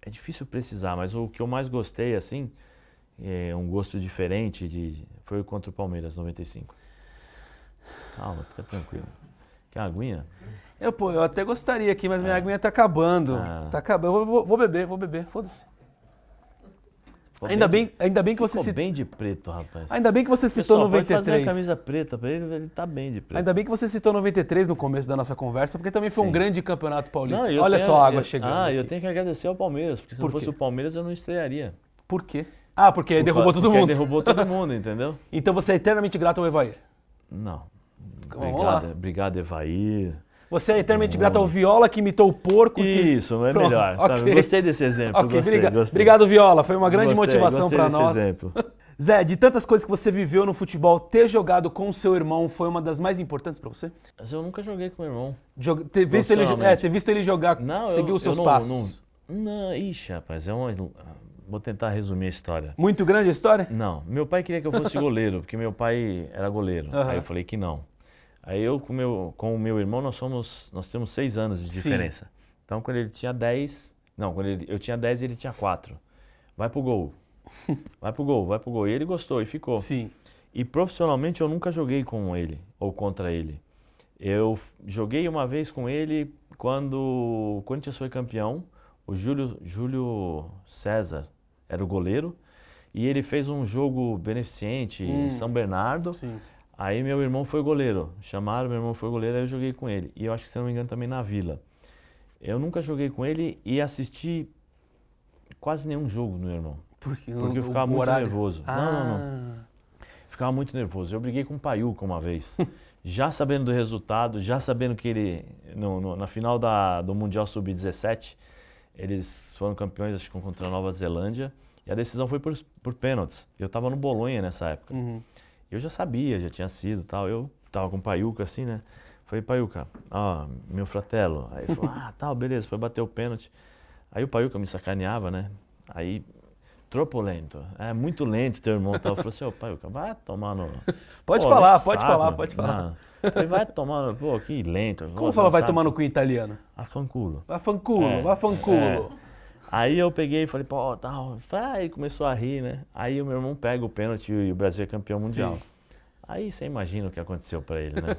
É difícil precisar, mas o que eu mais gostei, assim, é um gosto diferente, de, foi contra o Palmeiras, 95. Calma, fica tranquilo. Quer uma aguinha? Eu, pô, eu até gostaria aqui, mas minha é. aguinha tá acabando. Ah. Tá acabando. Eu vou, vou beber, vou beber. Foda-se. Ainda bem, de... ainda bem que você citou. bem de preto, rapaz. Ainda bem que você citou Pessoal, 93. Pode fazer camisa preta pra ele, ele tá bem de preto. Ainda bem que você citou 93 no começo da nossa conversa, porque também foi Sim. um grande campeonato paulista. Não, Olha tenho, só a água eu, chegando. Ah, aqui. eu tenho que agradecer ao Palmeiras, porque se Por não fosse o Palmeiras eu não estrearia. Por quê? Ah, porque Por derrubou todo porque mundo. derrubou todo [LAUGHS] mundo, entendeu? então você é eternamente grato ao Evair. Não. Obrigado, obrigado, Evair. Você é eternamente hum. grato ao Viola que imitou o porco. Isso, que... é Pronto. melhor. Tá, okay. Gostei desse exemplo. Okay, gostei, briga... gostei. Obrigado, Viola. Foi uma grande gostei, motivação para nós. Exemplo. [LAUGHS] Zé, de tantas coisas que você viveu no futebol, ter jogado com o seu irmão foi uma das mais importantes para você? Mas eu nunca joguei com o meu irmão. Jog... Ter, visto ele... É, ter visto ele jogar, não, seguiu os seus não, passos. Não, não, ixi, rapaz, é uma Vou tentar resumir a história. Muito grande a história? Não. Meu pai queria que eu fosse goleiro, porque meu pai era goleiro. Uhum. Aí eu falei que não. Aí eu com, meu, com o meu irmão, nós somos. Nós temos seis anos de diferença. Sim. Então quando ele tinha dez. Não, quando ele, eu tinha dez e ele tinha quatro. Vai pro gol. [LAUGHS] Vai pro gol, vai pro gol. E ele gostou e ficou. Sim. E profissionalmente eu nunca joguei com ele ou contra ele. Eu joguei uma vez com ele quando o Corinthians foi campeão. O Júlio, Júlio César, era o goleiro. E ele fez um jogo beneficente hum. em São Bernardo. Sim. Aí meu irmão foi goleiro. Chamaram, meu irmão foi goleiro, aí eu joguei com ele. E eu acho que, se não me engano, também na Vila. Eu nunca joguei com ele e assisti quase nenhum jogo do meu irmão. Porque, porque eu ficava muito horário. nervoso. Ah. Não, não, não. Ah. Ficava muito nervoso. Eu briguei com o Paiuca uma vez. [LAUGHS] já sabendo do resultado, já sabendo que ele, no, no, na final da, do Mundial Sub-17, eles foram campeões, acho que contra a Nova Zelândia. E a decisão foi por, por pênaltis. Eu tava no Bolonha nessa época. Uhum. Eu já sabia, já tinha sido tal. Eu tava com o Paiuca assim, né? Falei, Paiuca, ó, meu fratelo. Aí ele falou, [LAUGHS] ah, tal, beleza. Foi bater o pênalti. Aí o Paiuca me sacaneava, né? Aí Tropolento. É muito lento teu irmão. Tal. Tá, eu falei assim, ô pai, vai tomar no. [LAUGHS] Pode pô, falar, pode saco, falar, pode falar, pode falar. Ele vai tomar no. Pô, que lento. Como Nossa, fala vai tomar no cu italiano? Afanculo. Afanculo, é, afanculo. É. Aí eu peguei e falei, pô, tal. Tá. Aí ah, começou a rir, né? Aí o meu irmão pega o pênalti e o Brasil é campeão mundial. Sim. Aí você imagina o que aconteceu pra ele, né? [LAUGHS]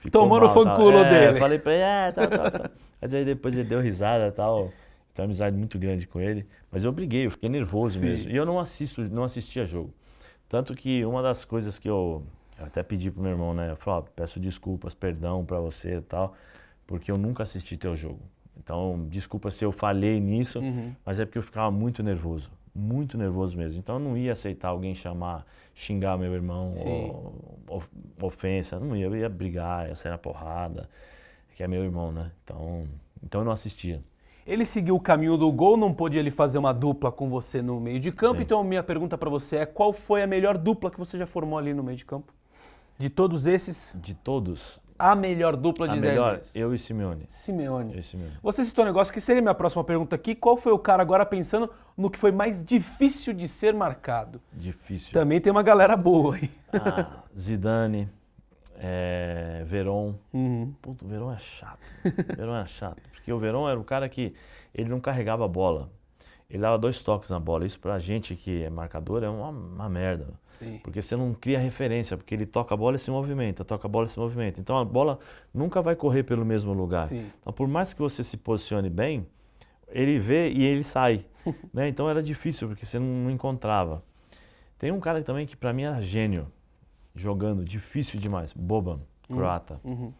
Ficou Tomando mal, o fanculo é, dele. Falei pra ele, é, tá, tal, tal. Mas aí depois ele deu risada e tal. Tenho uma amizade muito grande com ele. Mas eu briguei, eu fiquei nervoso Sim. mesmo. E eu não assisto, não assistia jogo. Tanto que uma das coisas que eu, eu até pedi pro meu irmão, né? Eu falei, ó, peço desculpas, perdão para você e tal, porque eu nunca assisti teu jogo. Então, desculpa se eu falhei nisso, uhum. mas é porque eu ficava muito nervoso, muito nervoso mesmo. Então, eu não ia aceitar alguém chamar, xingar meu irmão, ou, ou, ofensa, não ia, eu ia brigar, ia sair na porrada, que é meu irmão, né? Então, então eu não assistia. Ele seguiu o caminho do gol, não pôde ele fazer uma dupla com você no meio de campo. Sim. Então, minha pergunta para você é: qual foi a melhor dupla que você já formou ali no meio de campo? De todos esses? De todos. A melhor dupla de a Zé melhor, Eu e Simeone. Simeone. Eu e Simeone. Você citou um negócio que seria minha próxima pergunta aqui. Qual foi o cara agora pensando no que foi mais difícil de ser marcado? Difícil. Também tem uma galera boa aí. Ah, Zidane é, Verón. Uhum. Puto, o Verón é chato. O Verón é chato. Porque o Verón era um cara que ele não carregava a bola. Ele dava dois toques na bola. Isso pra gente que é marcador é uma, uma merda. Sim. Porque você não cria referência, porque ele toca a bola e se movimenta, toca a bola e se movimenta. Então a bola nunca vai correr pelo mesmo lugar. Sim. Então por mais que você se posicione bem, ele vê e ele sai. [LAUGHS] né? Então era difícil, porque você não, não encontrava. Tem um cara também que para mim era gênio jogando difícil demais. Boban, uhum. croata. Uhum.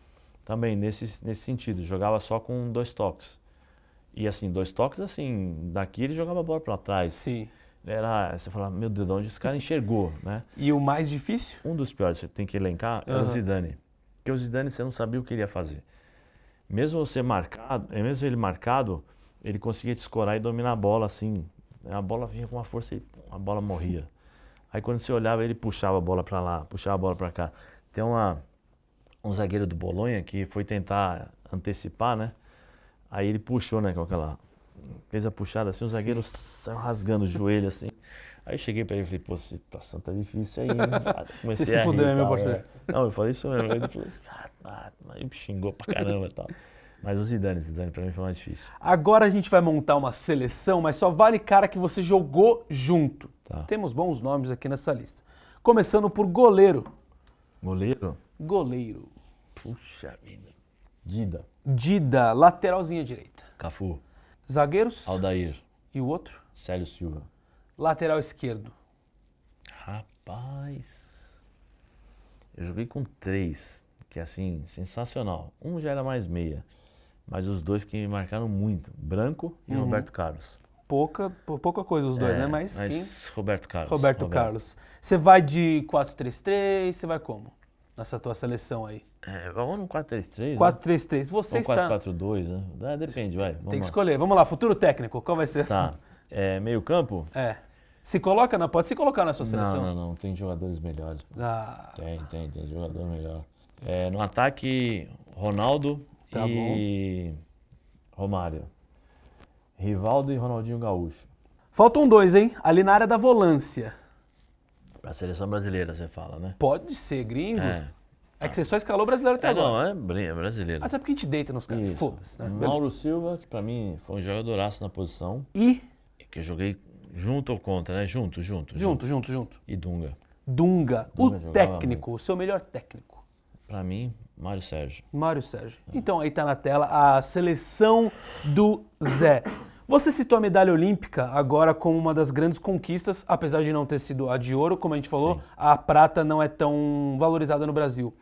Também nesse, nesse sentido, jogava só com dois toques. E assim, dois toques assim, daqui ele jogava a bola para trás. Sim. Era, você fala, meu Deus, de onde esse cara enxergou, né? E o mais difícil? Um dos piores, você tem que elencar, uhum. é o Zidane. Porque o Zidane, você não sabia o que ele ia fazer. Mesmo você marcado, eh, mesmo ele marcado, ele conseguia te escorar e dominar a bola assim. A bola vinha com uma força e a bola morria. Aí quando você olhava, ele puxava a bola para lá, puxava a bola para cá. Tem uma, um zagueiro do Bolonha que foi tentar antecipar, né? Aí ele puxou, né, com aquela... Fez a puxada assim, o zagueiro Sim. saiu rasgando o joelho, assim. Aí cheguei pra ele e falei, pô, situação tá difícil aí, [LAUGHS] Comecei Você se fudeu, meu parceiro? É. Não, eu falei isso mesmo. Ele falou assim, ah, tá, mas aí xingou pra caramba e tal. Mas o Zidane, Zidane pra mim foi mais difícil. Agora a gente vai montar uma seleção, mas só vale cara que você jogou junto. Tá. Temos bons nomes aqui nessa lista. Começando por goleiro. Goleiro? Goleiro. Puxa vida. Dida. Dida, lateralzinha direita. Cafu. Zagueiros. Aldair. E o outro? Célio Silva. Lateral esquerdo. Rapaz. Eu joguei com três, que é assim, sensacional. Um já era mais meia, mas os dois que me marcaram muito, Branco e uhum. Roberto Carlos pouca, pouca coisa os dois, é, né? Mas, mas quem... Roberto Carlos. Roberto, Roberto, Carlos. Você vai de 4-3-3, você vai como? Nessa tua seleção aí. É, vamos no 4-3-3. 4-3-3. Né? Você Ou está... 4-4-2, né? Ah, depende, vai. Tem que lá. escolher. Vamos lá, futuro técnico, qual vai ser? Tá. É, meio campo? É. Se coloca na... Pode se colocar na sua seleção? Não, não, não. Tem jogadores melhores. Ah. Tem, tem. Tem jogador melhor. É, no ataque, Ronaldo tá e bom. Romário. Rivaldo e Ronaldinho Gaúcho. Faltam dois, hein? Ali na área da volância. Pra seleção brasileira, você fala, né? Pode ser gringo. É. É que você só escalou brasileiro até é, agora. Não, é, é brasileiro. Até porque a gente deita nos caras. Foda-se. Né? Mauro Beleza. Silva, que pra mim foi um jogadoraço na posição. E? Que eu joguei junto ou contra, né? Junto, junto. Junto, junto, junto. E Dunga. Dunga, Dunga o técnico, muito. o seu melhor técnico. Pra mim, Mário Sérgio. Mário Sérgio. Então aí está na tela a seleção do Zé. Você citou a medalha olímpica agora como uma das grandes conquistas, apesar de não ter sido a de ouro, como a gente falou, Sim. a prata não é tão valorizada no Brasil.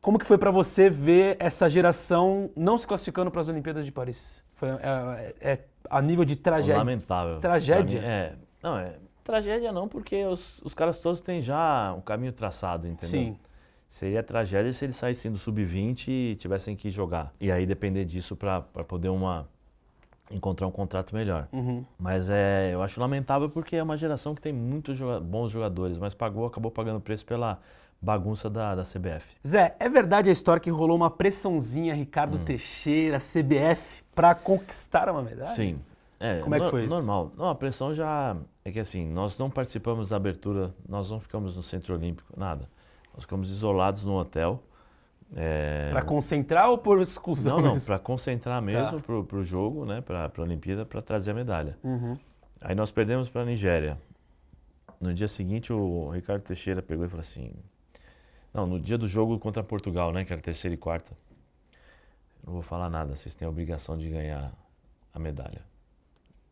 Como que foi para você ver essa geração não se classificando para as Olimpíadas de Paris? Foi, é, é, é a nível de tragédia. Lamentável. Tragédia? Mim, é, não, é tragédia não, porque os, os caras todos têm já um caminho traçado, entendeu? Sim. Seria tragédia se eles saíssem do sub-20 e tivessem que jogar. E aí depender disso para poder uma encontrar um contrato melhor. Uhum. Mas é, eu acho lamentável porque é uma geração que tem muitos joga bons jogadores, mas pagou, acabou pagando preço pela bagunça da, da CBF. Zé, é verdade a história que rolou uma pressãozinha Ricardo hum. Teixeira, CBF, para conquistar uma medalha? Sim. É, Como é que foi isso? Normal. Não, a pressão já é que assim, nós não participamos da abertura, nós não ficamos no Centro Olímpico, nada. Nós ficamos isolados no hotel. É... Para concentrar ou por exclusão? Não, não, para concentrar tá. mesmo tá. para o jogo, né, para a Olimpíada, para trazer a medalha. Uhum. Aí nós perdemos para a Nigéria. No dia seguinte, o Ricardo Teixeira pegou e falou assim: Não, no dia do jogo contra Portugal, né, que era terceira e quarta, não vou falar nada, vocês têm a obrigação de ganhar a medalha.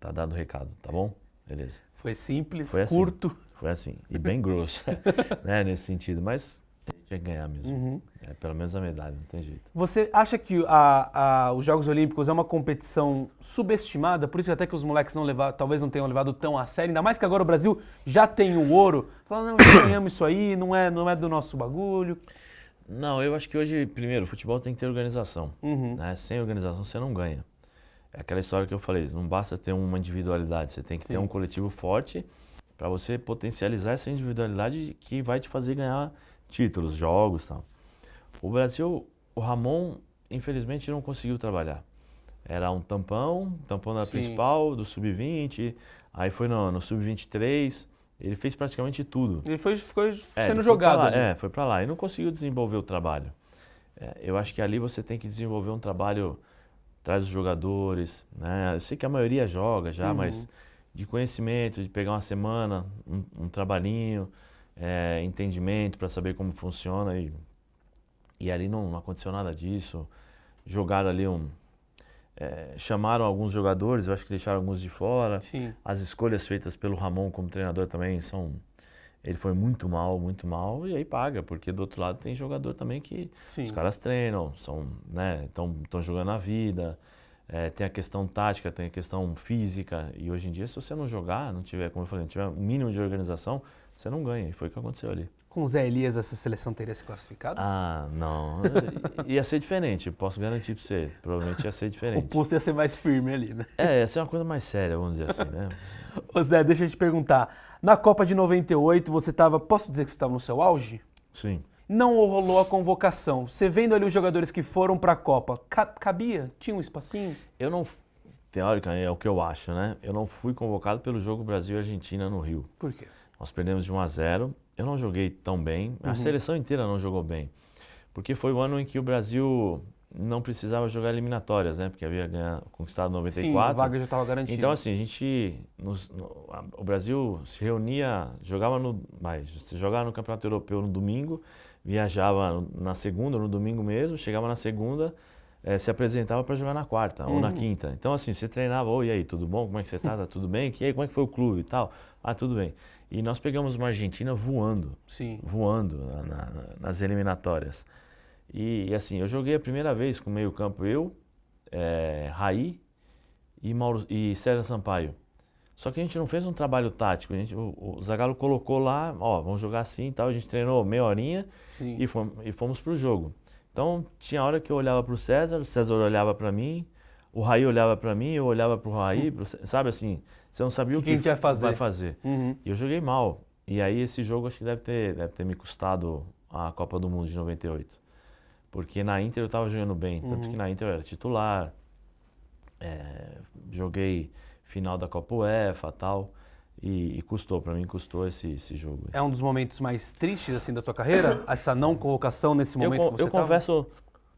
Tá dado o recado, tá bom? Beleza. Foi simples, Foi assim. curto. Foi assim, e bem grosso, [LAUGHS] né, nesse sentido. Mas tinha que ganhar mesmo. Uhum. É, pelo menos a medalha, não tem jeito. Você acha que a, a, os Jogos Olímpicos é uma competição subestimada? Por isso até que os moleques não levar, talvez não tenham levado tão a sério, ainda mais que agora o Brasil já tem o ouro. Falando, não, ganhamos isso aí, não é, não é do nosso bagulho. Não, eu acho que hoje, primeiro, o futebol tem que ter organização. Uhum. Né? Sem organização você não ganha. É aquela história que eu falei, não basta ter uma individualidade, você tem que Sim. ter um coletivo forte para você potencializar essa individualidade que vai te fazer ganhar títulos, jogos, tal. O Brasil, o Ramon, infelizmente não conseguiu trabalhar. Era um tampão, tampão da principal, do sub-20, aí foi no, no sub-23, ele fez praticamente tudo. Ele foi, ficou é, sendo jogado. Lá, né? É, foi para lá e não conseguiu desenvolver o trabalho. É, eu acho que ali você tem que desenvolver um trabalho traz os jogadores, né? Eu sei que a maioria joga já, uhum. mas de conhecimento, de pegar uma semana, um, um trabalhinho, é, entendimento para saber como funciona e, e ali não, não aconteceu nada disso. Jogaram ali um. É, chamaram alguns jogadores, eu acho que deixaram alguns de fora. Sim. As escolhas feitas pelo Ramon como treinador também são. Ele foi muito mal, muito mal, e aí paga, porque do outro lado tem jogador também que Sim. os caras treinam, são, né, estão jogando a vida. É, tem a questão tática, tem a questão física. E hoje em dia, se você não jogar, não tiver, como eu falei, não tiver um mínimo de organização, você não ganha. E foi o que aconteceu ali. Com o Zé Elias, essa seleção teria se classificado? Ah, não. ia ser diferente, posso garantir para você. Provavelmente ia ser diferente. O posto ia ser mais firme ali, né? É, ia ser uma coisa mais séria, vamos dizer assim, né? [LAUGHS] Ô Zé, deixa eu te perguntar. Na Copa de 98, você estava. Posso dizer que você estava no seu auge? Sim não rolou a convocação. Você vendo ali os jogadores que foram para a Copa, cabia? Tinha um espacinho? Eu não. Teoricamente, é o que eu acho, né? Eu não fui convocado pelo jogo Brasil-Argentina no Rio. Por quê? Nós perdemos de 1 a 0. Eu não joguei tão bem. Uhum. A seleção inteira não jogou bem. Porque foi o ano em que o Brasil não precisava jogar eliminatórias, né? Porque havia ganhado, conquistado 94. Sim, a vaga já estava garantida. Então, assim, a gente. Nos, no, a, o Brasil se reunia, jogava no. Mas, se jogava no Campeonato Europeu no domingo viajava na segunda, no domingo mesmo, chegava na segunda, eh, se apresentava para jogar na quarta uhum. ou na uhum. quinta. Então, assim, você treinava, oi, e aí, tudo bom? Como é que você tá? Tá tudo bem? E aí, como é que foi o clube e tal? Ah, tudo bem. E nós pegamos uma Argentina voando, Sim. voando na, na, nas eliminatórias. E, e, assim, eu joguei a primeira vez com meio campo eu, é, Raí e, Mauro, e Sérgio Sampaio. Só que a gente não fez um trabalho tático. A gente, o, o Zagallo colocou lá, ó, vamos jogar assim e tal. A gente treinou meia horinha e fomos, e fomos pro jogo. Então, tinha hora que eu olhava pro César, o César olhava para mim, o Raí olhava para mim, eu olhava pro Raí, pro, sabe assim, você não sabia que o que, a gente vai fazer. Vai fazer. Uhum. E eu joguei mal. E aí esse jogo acho que deve ter, deve ter me custado a Copa do Mundo de 98. Porque na Inter eu tava jogando bem, tanto uhum. que na Inter eu era titular. É, joguei final da Copa UEFA tal. E, e custou, para mim custou esse, esse jogo. É um dos momentos mais tristes assim da tua carreira? [COUGHS] essa não colocação nesse momento eu, que você Eu confesso,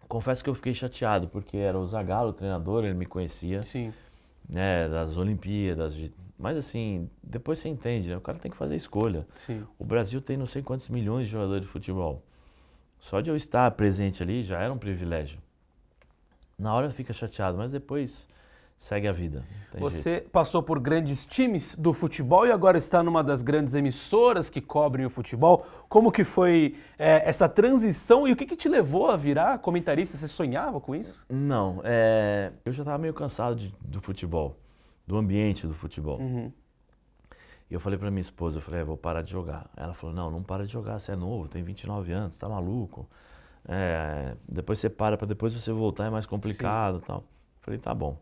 confesso que eu fiquei chateado, porque era o Zagallo, o treinador, ele me conhecia. Sim. Né, das Olimpíadas, de, mas assim, depois você entende, né? O cara tem que fazer escolha. Sim. O Brasil tem não sei quantos milhões de jogadores de futebol. Só de eu estar presente ali já era um privilégio. Na hora fica chateado, mas depois segue a vida. Você jeito. passou por grandes times do futebol e agora está numa das grandes emissoras que cobrem o futebol. Como que foi é, essa transição e o que, que, te levou a virar comentarista? Você sonhava com isso? Não, é, eu já estava meio cansado de, do futebol, do ambiente do futebol. Uhum. E eu falei para minha esposa, eu falei, é, vou parar de jogar. Ela falou, não, não para de jogar, você é novo, tem 29 anos, está maluco. Eh, depois você para, para depois você voltar é mais complicado Sim. tal. Eu falei, tá bom.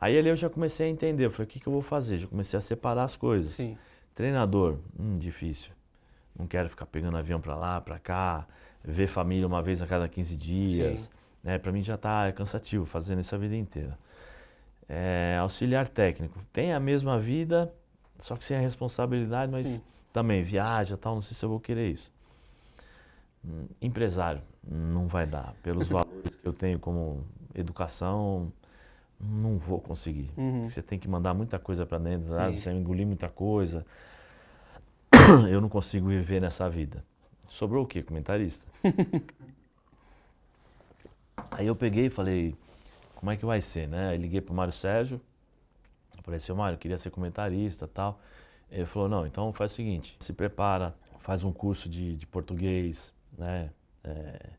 Aí ali eu já comecei a entender, eu falei, o que, que eu vou fazer? Já comecei a separar as coisas. Sim. Treinador, hum, difícil. Não quero ficar pegando avião para lá, para cá, ver família uma vez a cada 15 dias. Né? Para mim já tá é cansativo fazendo isso a vida inteira. É, auxiliar técnico, tem a mesma vida, só que sem a responsabilidade, mas Sim. também viaja tal, não sei se eu vou querer isso. Hum, empresário, não vai dar. Pelos [LAUGHS] valores que eu tenho como educação, não vou conseguir. Uhum. Você tem que mandar muita coisa para dentro, né? sabe? Você engolir muita coisa. [COUGHS] Eu não consigo viver nessa vida. Sobrou o quê? Comentarista. [LAUGHS] Aí eu peguei e falei, como é que vai ser, né? Aí liguei pro Mário Sérgio, falei assim, Mário, queria ser comentarista tal. Ele falou, não, então faz o seguinte, se prepara, faz um curso de, de português, né? É,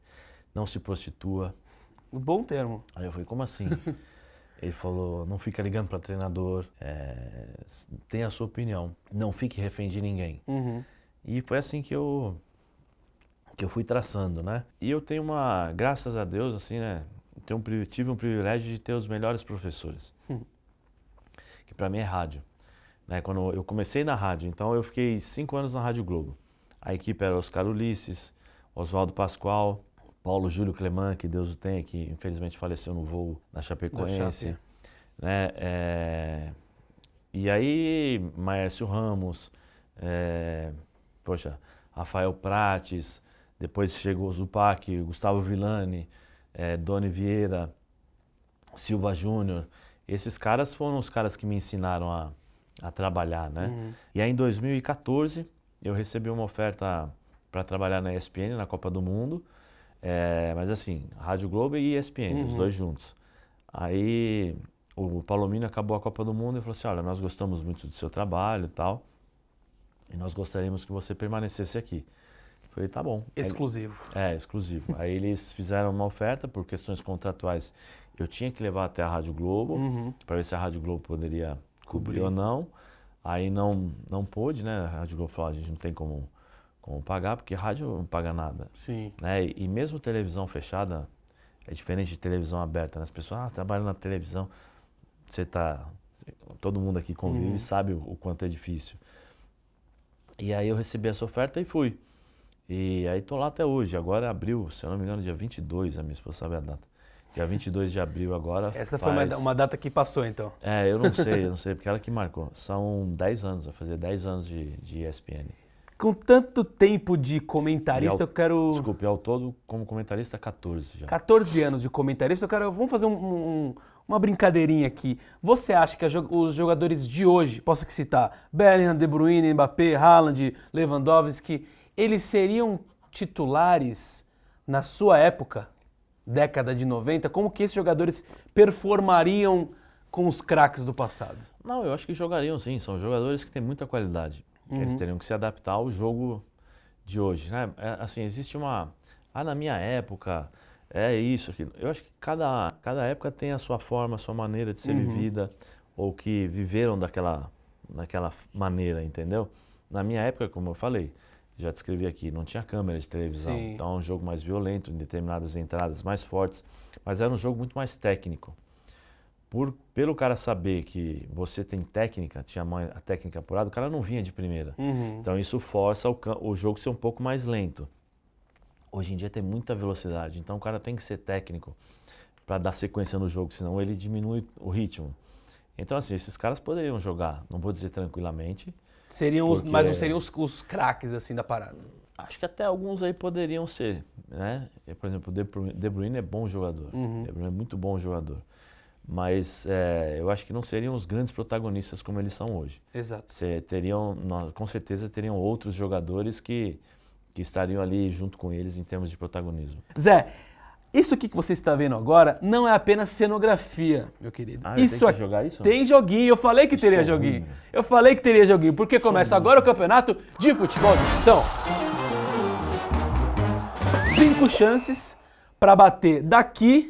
não se prostitua. Um bom termo. Aí eu falei, como assim? [LAUGHS] Ele falou: não fica ligando para treinador, é, eh, tem a sua opinião, não fique refém de ninguém. Uhum. E foi assim que eu que eu fui traçando, né? E eu tenho uma, graças a Deus, assim, né? Tenho um, tive um privilégio de ter os melhores professores, uhum. que para mim é rádio. Né? Quando eu comecei na rádio, então eu fiquei cinco anos na Rádio Globo. A equipe era Oscar Ulisses, Oswaldo Pascoal, Paulo Júlio Cleman, que Deus o tenha, que infelizmente faleceu no voo na Chapecoense. Chape. Né? É... E aí, Maércio Ramos, é... poxa, Rafael Prates, depois chegou Zupac, Gustavo Villani, é, Doni Vieira, Silva Júnior. Esses caras foram os caras que me ensinaram a, a trabalhar, né? Uhum. E aí, em 2014, eu recebi uma oferta para trabalhar na ESPN, na Copa do Mundo. É, mas assim, Rádio Globo e ESPN, uhum. os dois juntos. Aí o Palomino acabou a Copa do Mundo e falou assim: olha, nós gostamos muito do seu trabalho e tal, e nós gostaríamos que você permanecesse aqui. Eu falei, tá bom. Exclusivo. é, exclusivo. Aí eles fizeram uma oferta por questões contratuais. Eu tinha que levar até a Rádio Globo, uhum. para ver se a Rádio Globo poderia cobrir, cobrir ou não. Aí não, não pôde, né? A Rádio Globo falou: a gente não tem como como pagar, porque rádio não paga nada. Sim. Né? E mesmo televisão fechada é diferente de televisão aberta. Né? As pessoas ah, trabalham na televisão, você tá. Todo mundo aqui convive uhum. sabe o, o quanto é difícil. E aí eu recebi essa oferta e fui. E aí tô lá até hoje. Agora é abril, se eu não me engano, dia 22, a minha esposa sabe a data. Dia 22 de abril agora. Essa faz... foi uma, uma, data que passou, então. É, eu não sei, eu [LAUGHS] não sei, porque ela que marcou. São 10 anos, vai fazer 10 anos de, de ESPN. Com tanto tempo de comentarista, ao, eu quero. Desculpe, ao todo, como comentarista, 14 já. 14 anos de comentarista, eu quero. Vamos fazer um, um, uma brincadeirinha aqui. Você acha que a, os jogadores de hoje, posso citar Bellingham, De Bruyne, Mbappé, Haaland, Lewandowski, eles seriam titulares na sua época, década de 90? Como que esses jogadores performariam com os craques do passado? Não, eu acho que jogariam sim. São jogadores que têm muita qualidade. Uhum. Eles teriam que se adaptar ao jogo de hoje, né? É, assim, existe uma... Ah, na minha época, é isso aqui. Eu acho que cada, cada época tem a sua forma, a sua maneira de ser uhum. vivida, ou que viveram daquela, daquela maneira, entendeu? Na minha época, como eu falei, já descrevi aqui, não tinha câmera de televisão. Sim. Então, é um jogo mais violento, em determinadas entradas mais fortes, mas era um jogo muito mais técnico por, pelo cara saber que você tem técnica, tinha a técnica apurada, o cara não vinha de primeira. Uhum. Então isso força o, o jogo ser um pouco mais lento. Hoje em dia tem muita velocidade, então o cara tem que ser técnico para dar sequência no jogo, senão ele diminui o ritmo. Então, assim, esses caras poderiam jogar, não vou dizer tranquilamente. Seriam os, mas não seriam os, os craques, assim, da parada? Acho que até alguns aí poderiam ser, né? Por exemplo, o De Bruyne é bom jogador. Uhum. De Bruyne é muito bom jogador mas é, eu acho que não seriam os grandes protagonistas como eles são hoje. Exato. Cê teriam, com certeza teriam outros jogadores que, que estariam ali junto com eles em termos de protagonismo. Zé, isso aqui que você está vendo agora não é apenas cenografia, meu querido. Ah, isso tem que jogar isso? Tem joguinho, eu falei que isso teria é joguinho. Ruim. Eu falei que teria joguinho, porque isso é começa é agora o campeonato de futebol de então. Cinco chances para bater daqui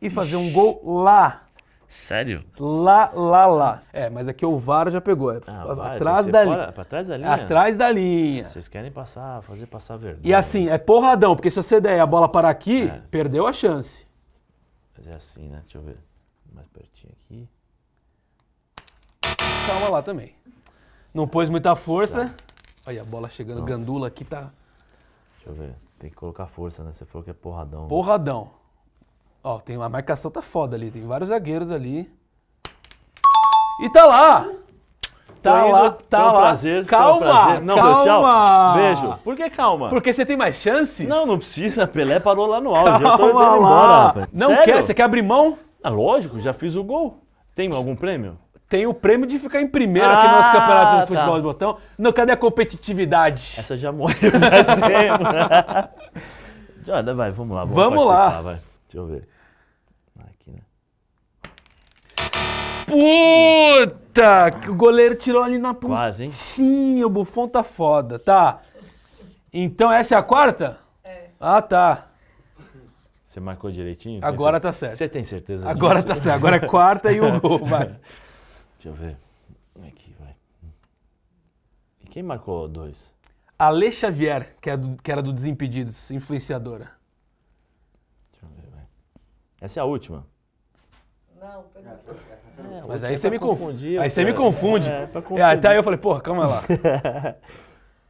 e fazer um gol lá. Sério? Lá, lá, lá. É, mas aqui é o VAR já pegou. É ah, vai, atrás da linha. linha. Trás da linha? Atrás da linha. Vocês querem passar, fazer passar a verdade. E assim, é porradão, porque se você der a bola parar aqui, é. perdeu a chance. Mas é assim, né? Deixa eu ver. Mais pertinho aqui. Calma lá também. Não pôs muita força. Tá. Olha a bola chegando, Não. gandula aqui tá. Deixa eu ver. Tem que colocar força, né? Você falou que é porradão. Né? Porradão. Né? Ó, tem uma marcação tá foda ali, tem vários zagueiros ali. E tá lá! Tá indo, lá, tá lá. Prazer, calma, prazer. Não, calma. Meu, Beijo. Por que calma? Porque você tem mais chances? Não, não precisa. Pelé parou lá no áudio. Calma eu tô indo lá. embora, rapaz. Não Sério? quer? Você quer abrir mão? Ah, lógico, já fiz o gol. Tem algum prêmio? Tem o prêmio de ficar em primeiro ah, aqui no nosso ah, campeonato de tá. futebol tá. de botão. Não, cadê a competitividade? Essa já morreu faz [LAUGHS] tempo. [LAUGHS] já, vai, vamos lá. Vamos, vamos lá. Vai. Deixa eu ver. Puta! O goleiro tirou ali na pontinha. Quase, hein? O Buffon tá foda, tá. Então essa é a quarta? É. Ah, tá. Você marcou direitinho? Agora tá certo. Você tem certeza Agora tá certo. Agora é quarta e o [LAUGHS] gol, vai. Deixa eu ver. Aqui, é vai. E quem marcou dois? Ale Xavier, que era, é do, que era do Desimpedidos, influenciadora. Deixa eu ver, vai. Essa é a última não, é, mas tá aí você, me né? confunde. Aí você me confunde. até aí eu falei, porra, calma lá.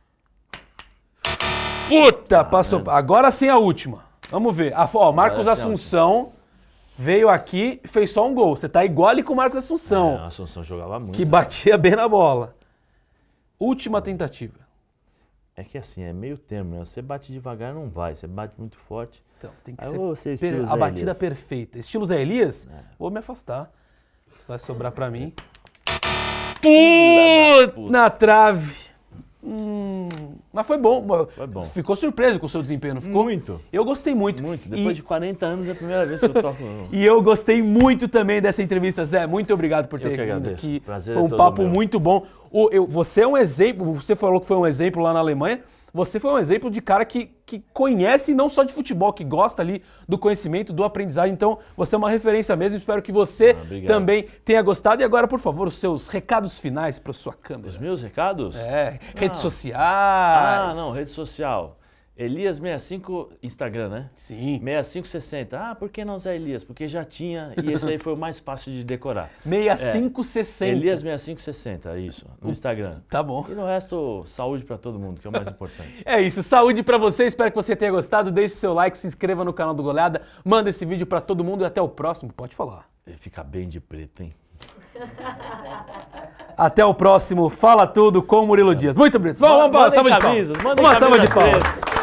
[LAUGHS] Puta, passou. Ah, é. Agora sim a última. Vamos ver. Ah, ó, Marcos Assunção veio aqui e fez só um gol. Você tá igual com o Marcos Assunção. É, Assunção jogava muito. Que né? batia bem na bola. Última tentativa. É que assim, é meio termo, né? Você bate devagar, não vai. Você bate muito forte. Então, tem que Aí, ser você, per... a batida Elias. perfeita. Estilo Zé Elias, é. vou me afastar. Isso vai sobrar para mim. Puta! Na trave. Hum. Mas foi bom. Foi bom. Ficou surpreso com o seu desempenho, não ficou? Muito. Eu gostei muito. Muito. Depois e... de 40 anos é a primeira vez que eu toco. [LAUGHS] e eu gostei muito também dessa entrevista, Zé. Muito obrigado por ter eu que vindo aqui. Prazer é foi um papo meu. muito bom. O, eu, você é um exemplo, você falou que foi um exemplo lá na Alemanha. Você foi um exemplo de cara que, que conhece não só de futebol, que gosta ali do conhecimento, do aprendizado. Então, você é uma referência mesmo. Espero que você ah, também tenha gostado. E agora, por favor, os seus recados finais para sua câmera. Os meus recados? É, ah. redes sociais. Ah, não, rede social. Elias65, Instagram, né? Sim. 6560. Ah, por que não Zé Elias? Porque já tinha, e [LAUGHS] esse aí foi o mais fácil de decorar. 6560. É, Elias6560, isso, no Instagram. Tá bom. E no resto, saúde para todo mundo, que é o mais importante. é isso, saúde para você, espero que você tenha gostado. Deixe o seu like, se inscreva no canal do Goleada, manda esse vídeo para todo mundo e até o próximo. Pode falar. Ele fica bem de preto, hein? [LAUGHS] Até o próximo Fala Tudo com Murilo Dias. Muito obrigado. Vamos, vamos, salva de palmas. Uma salva de palmas.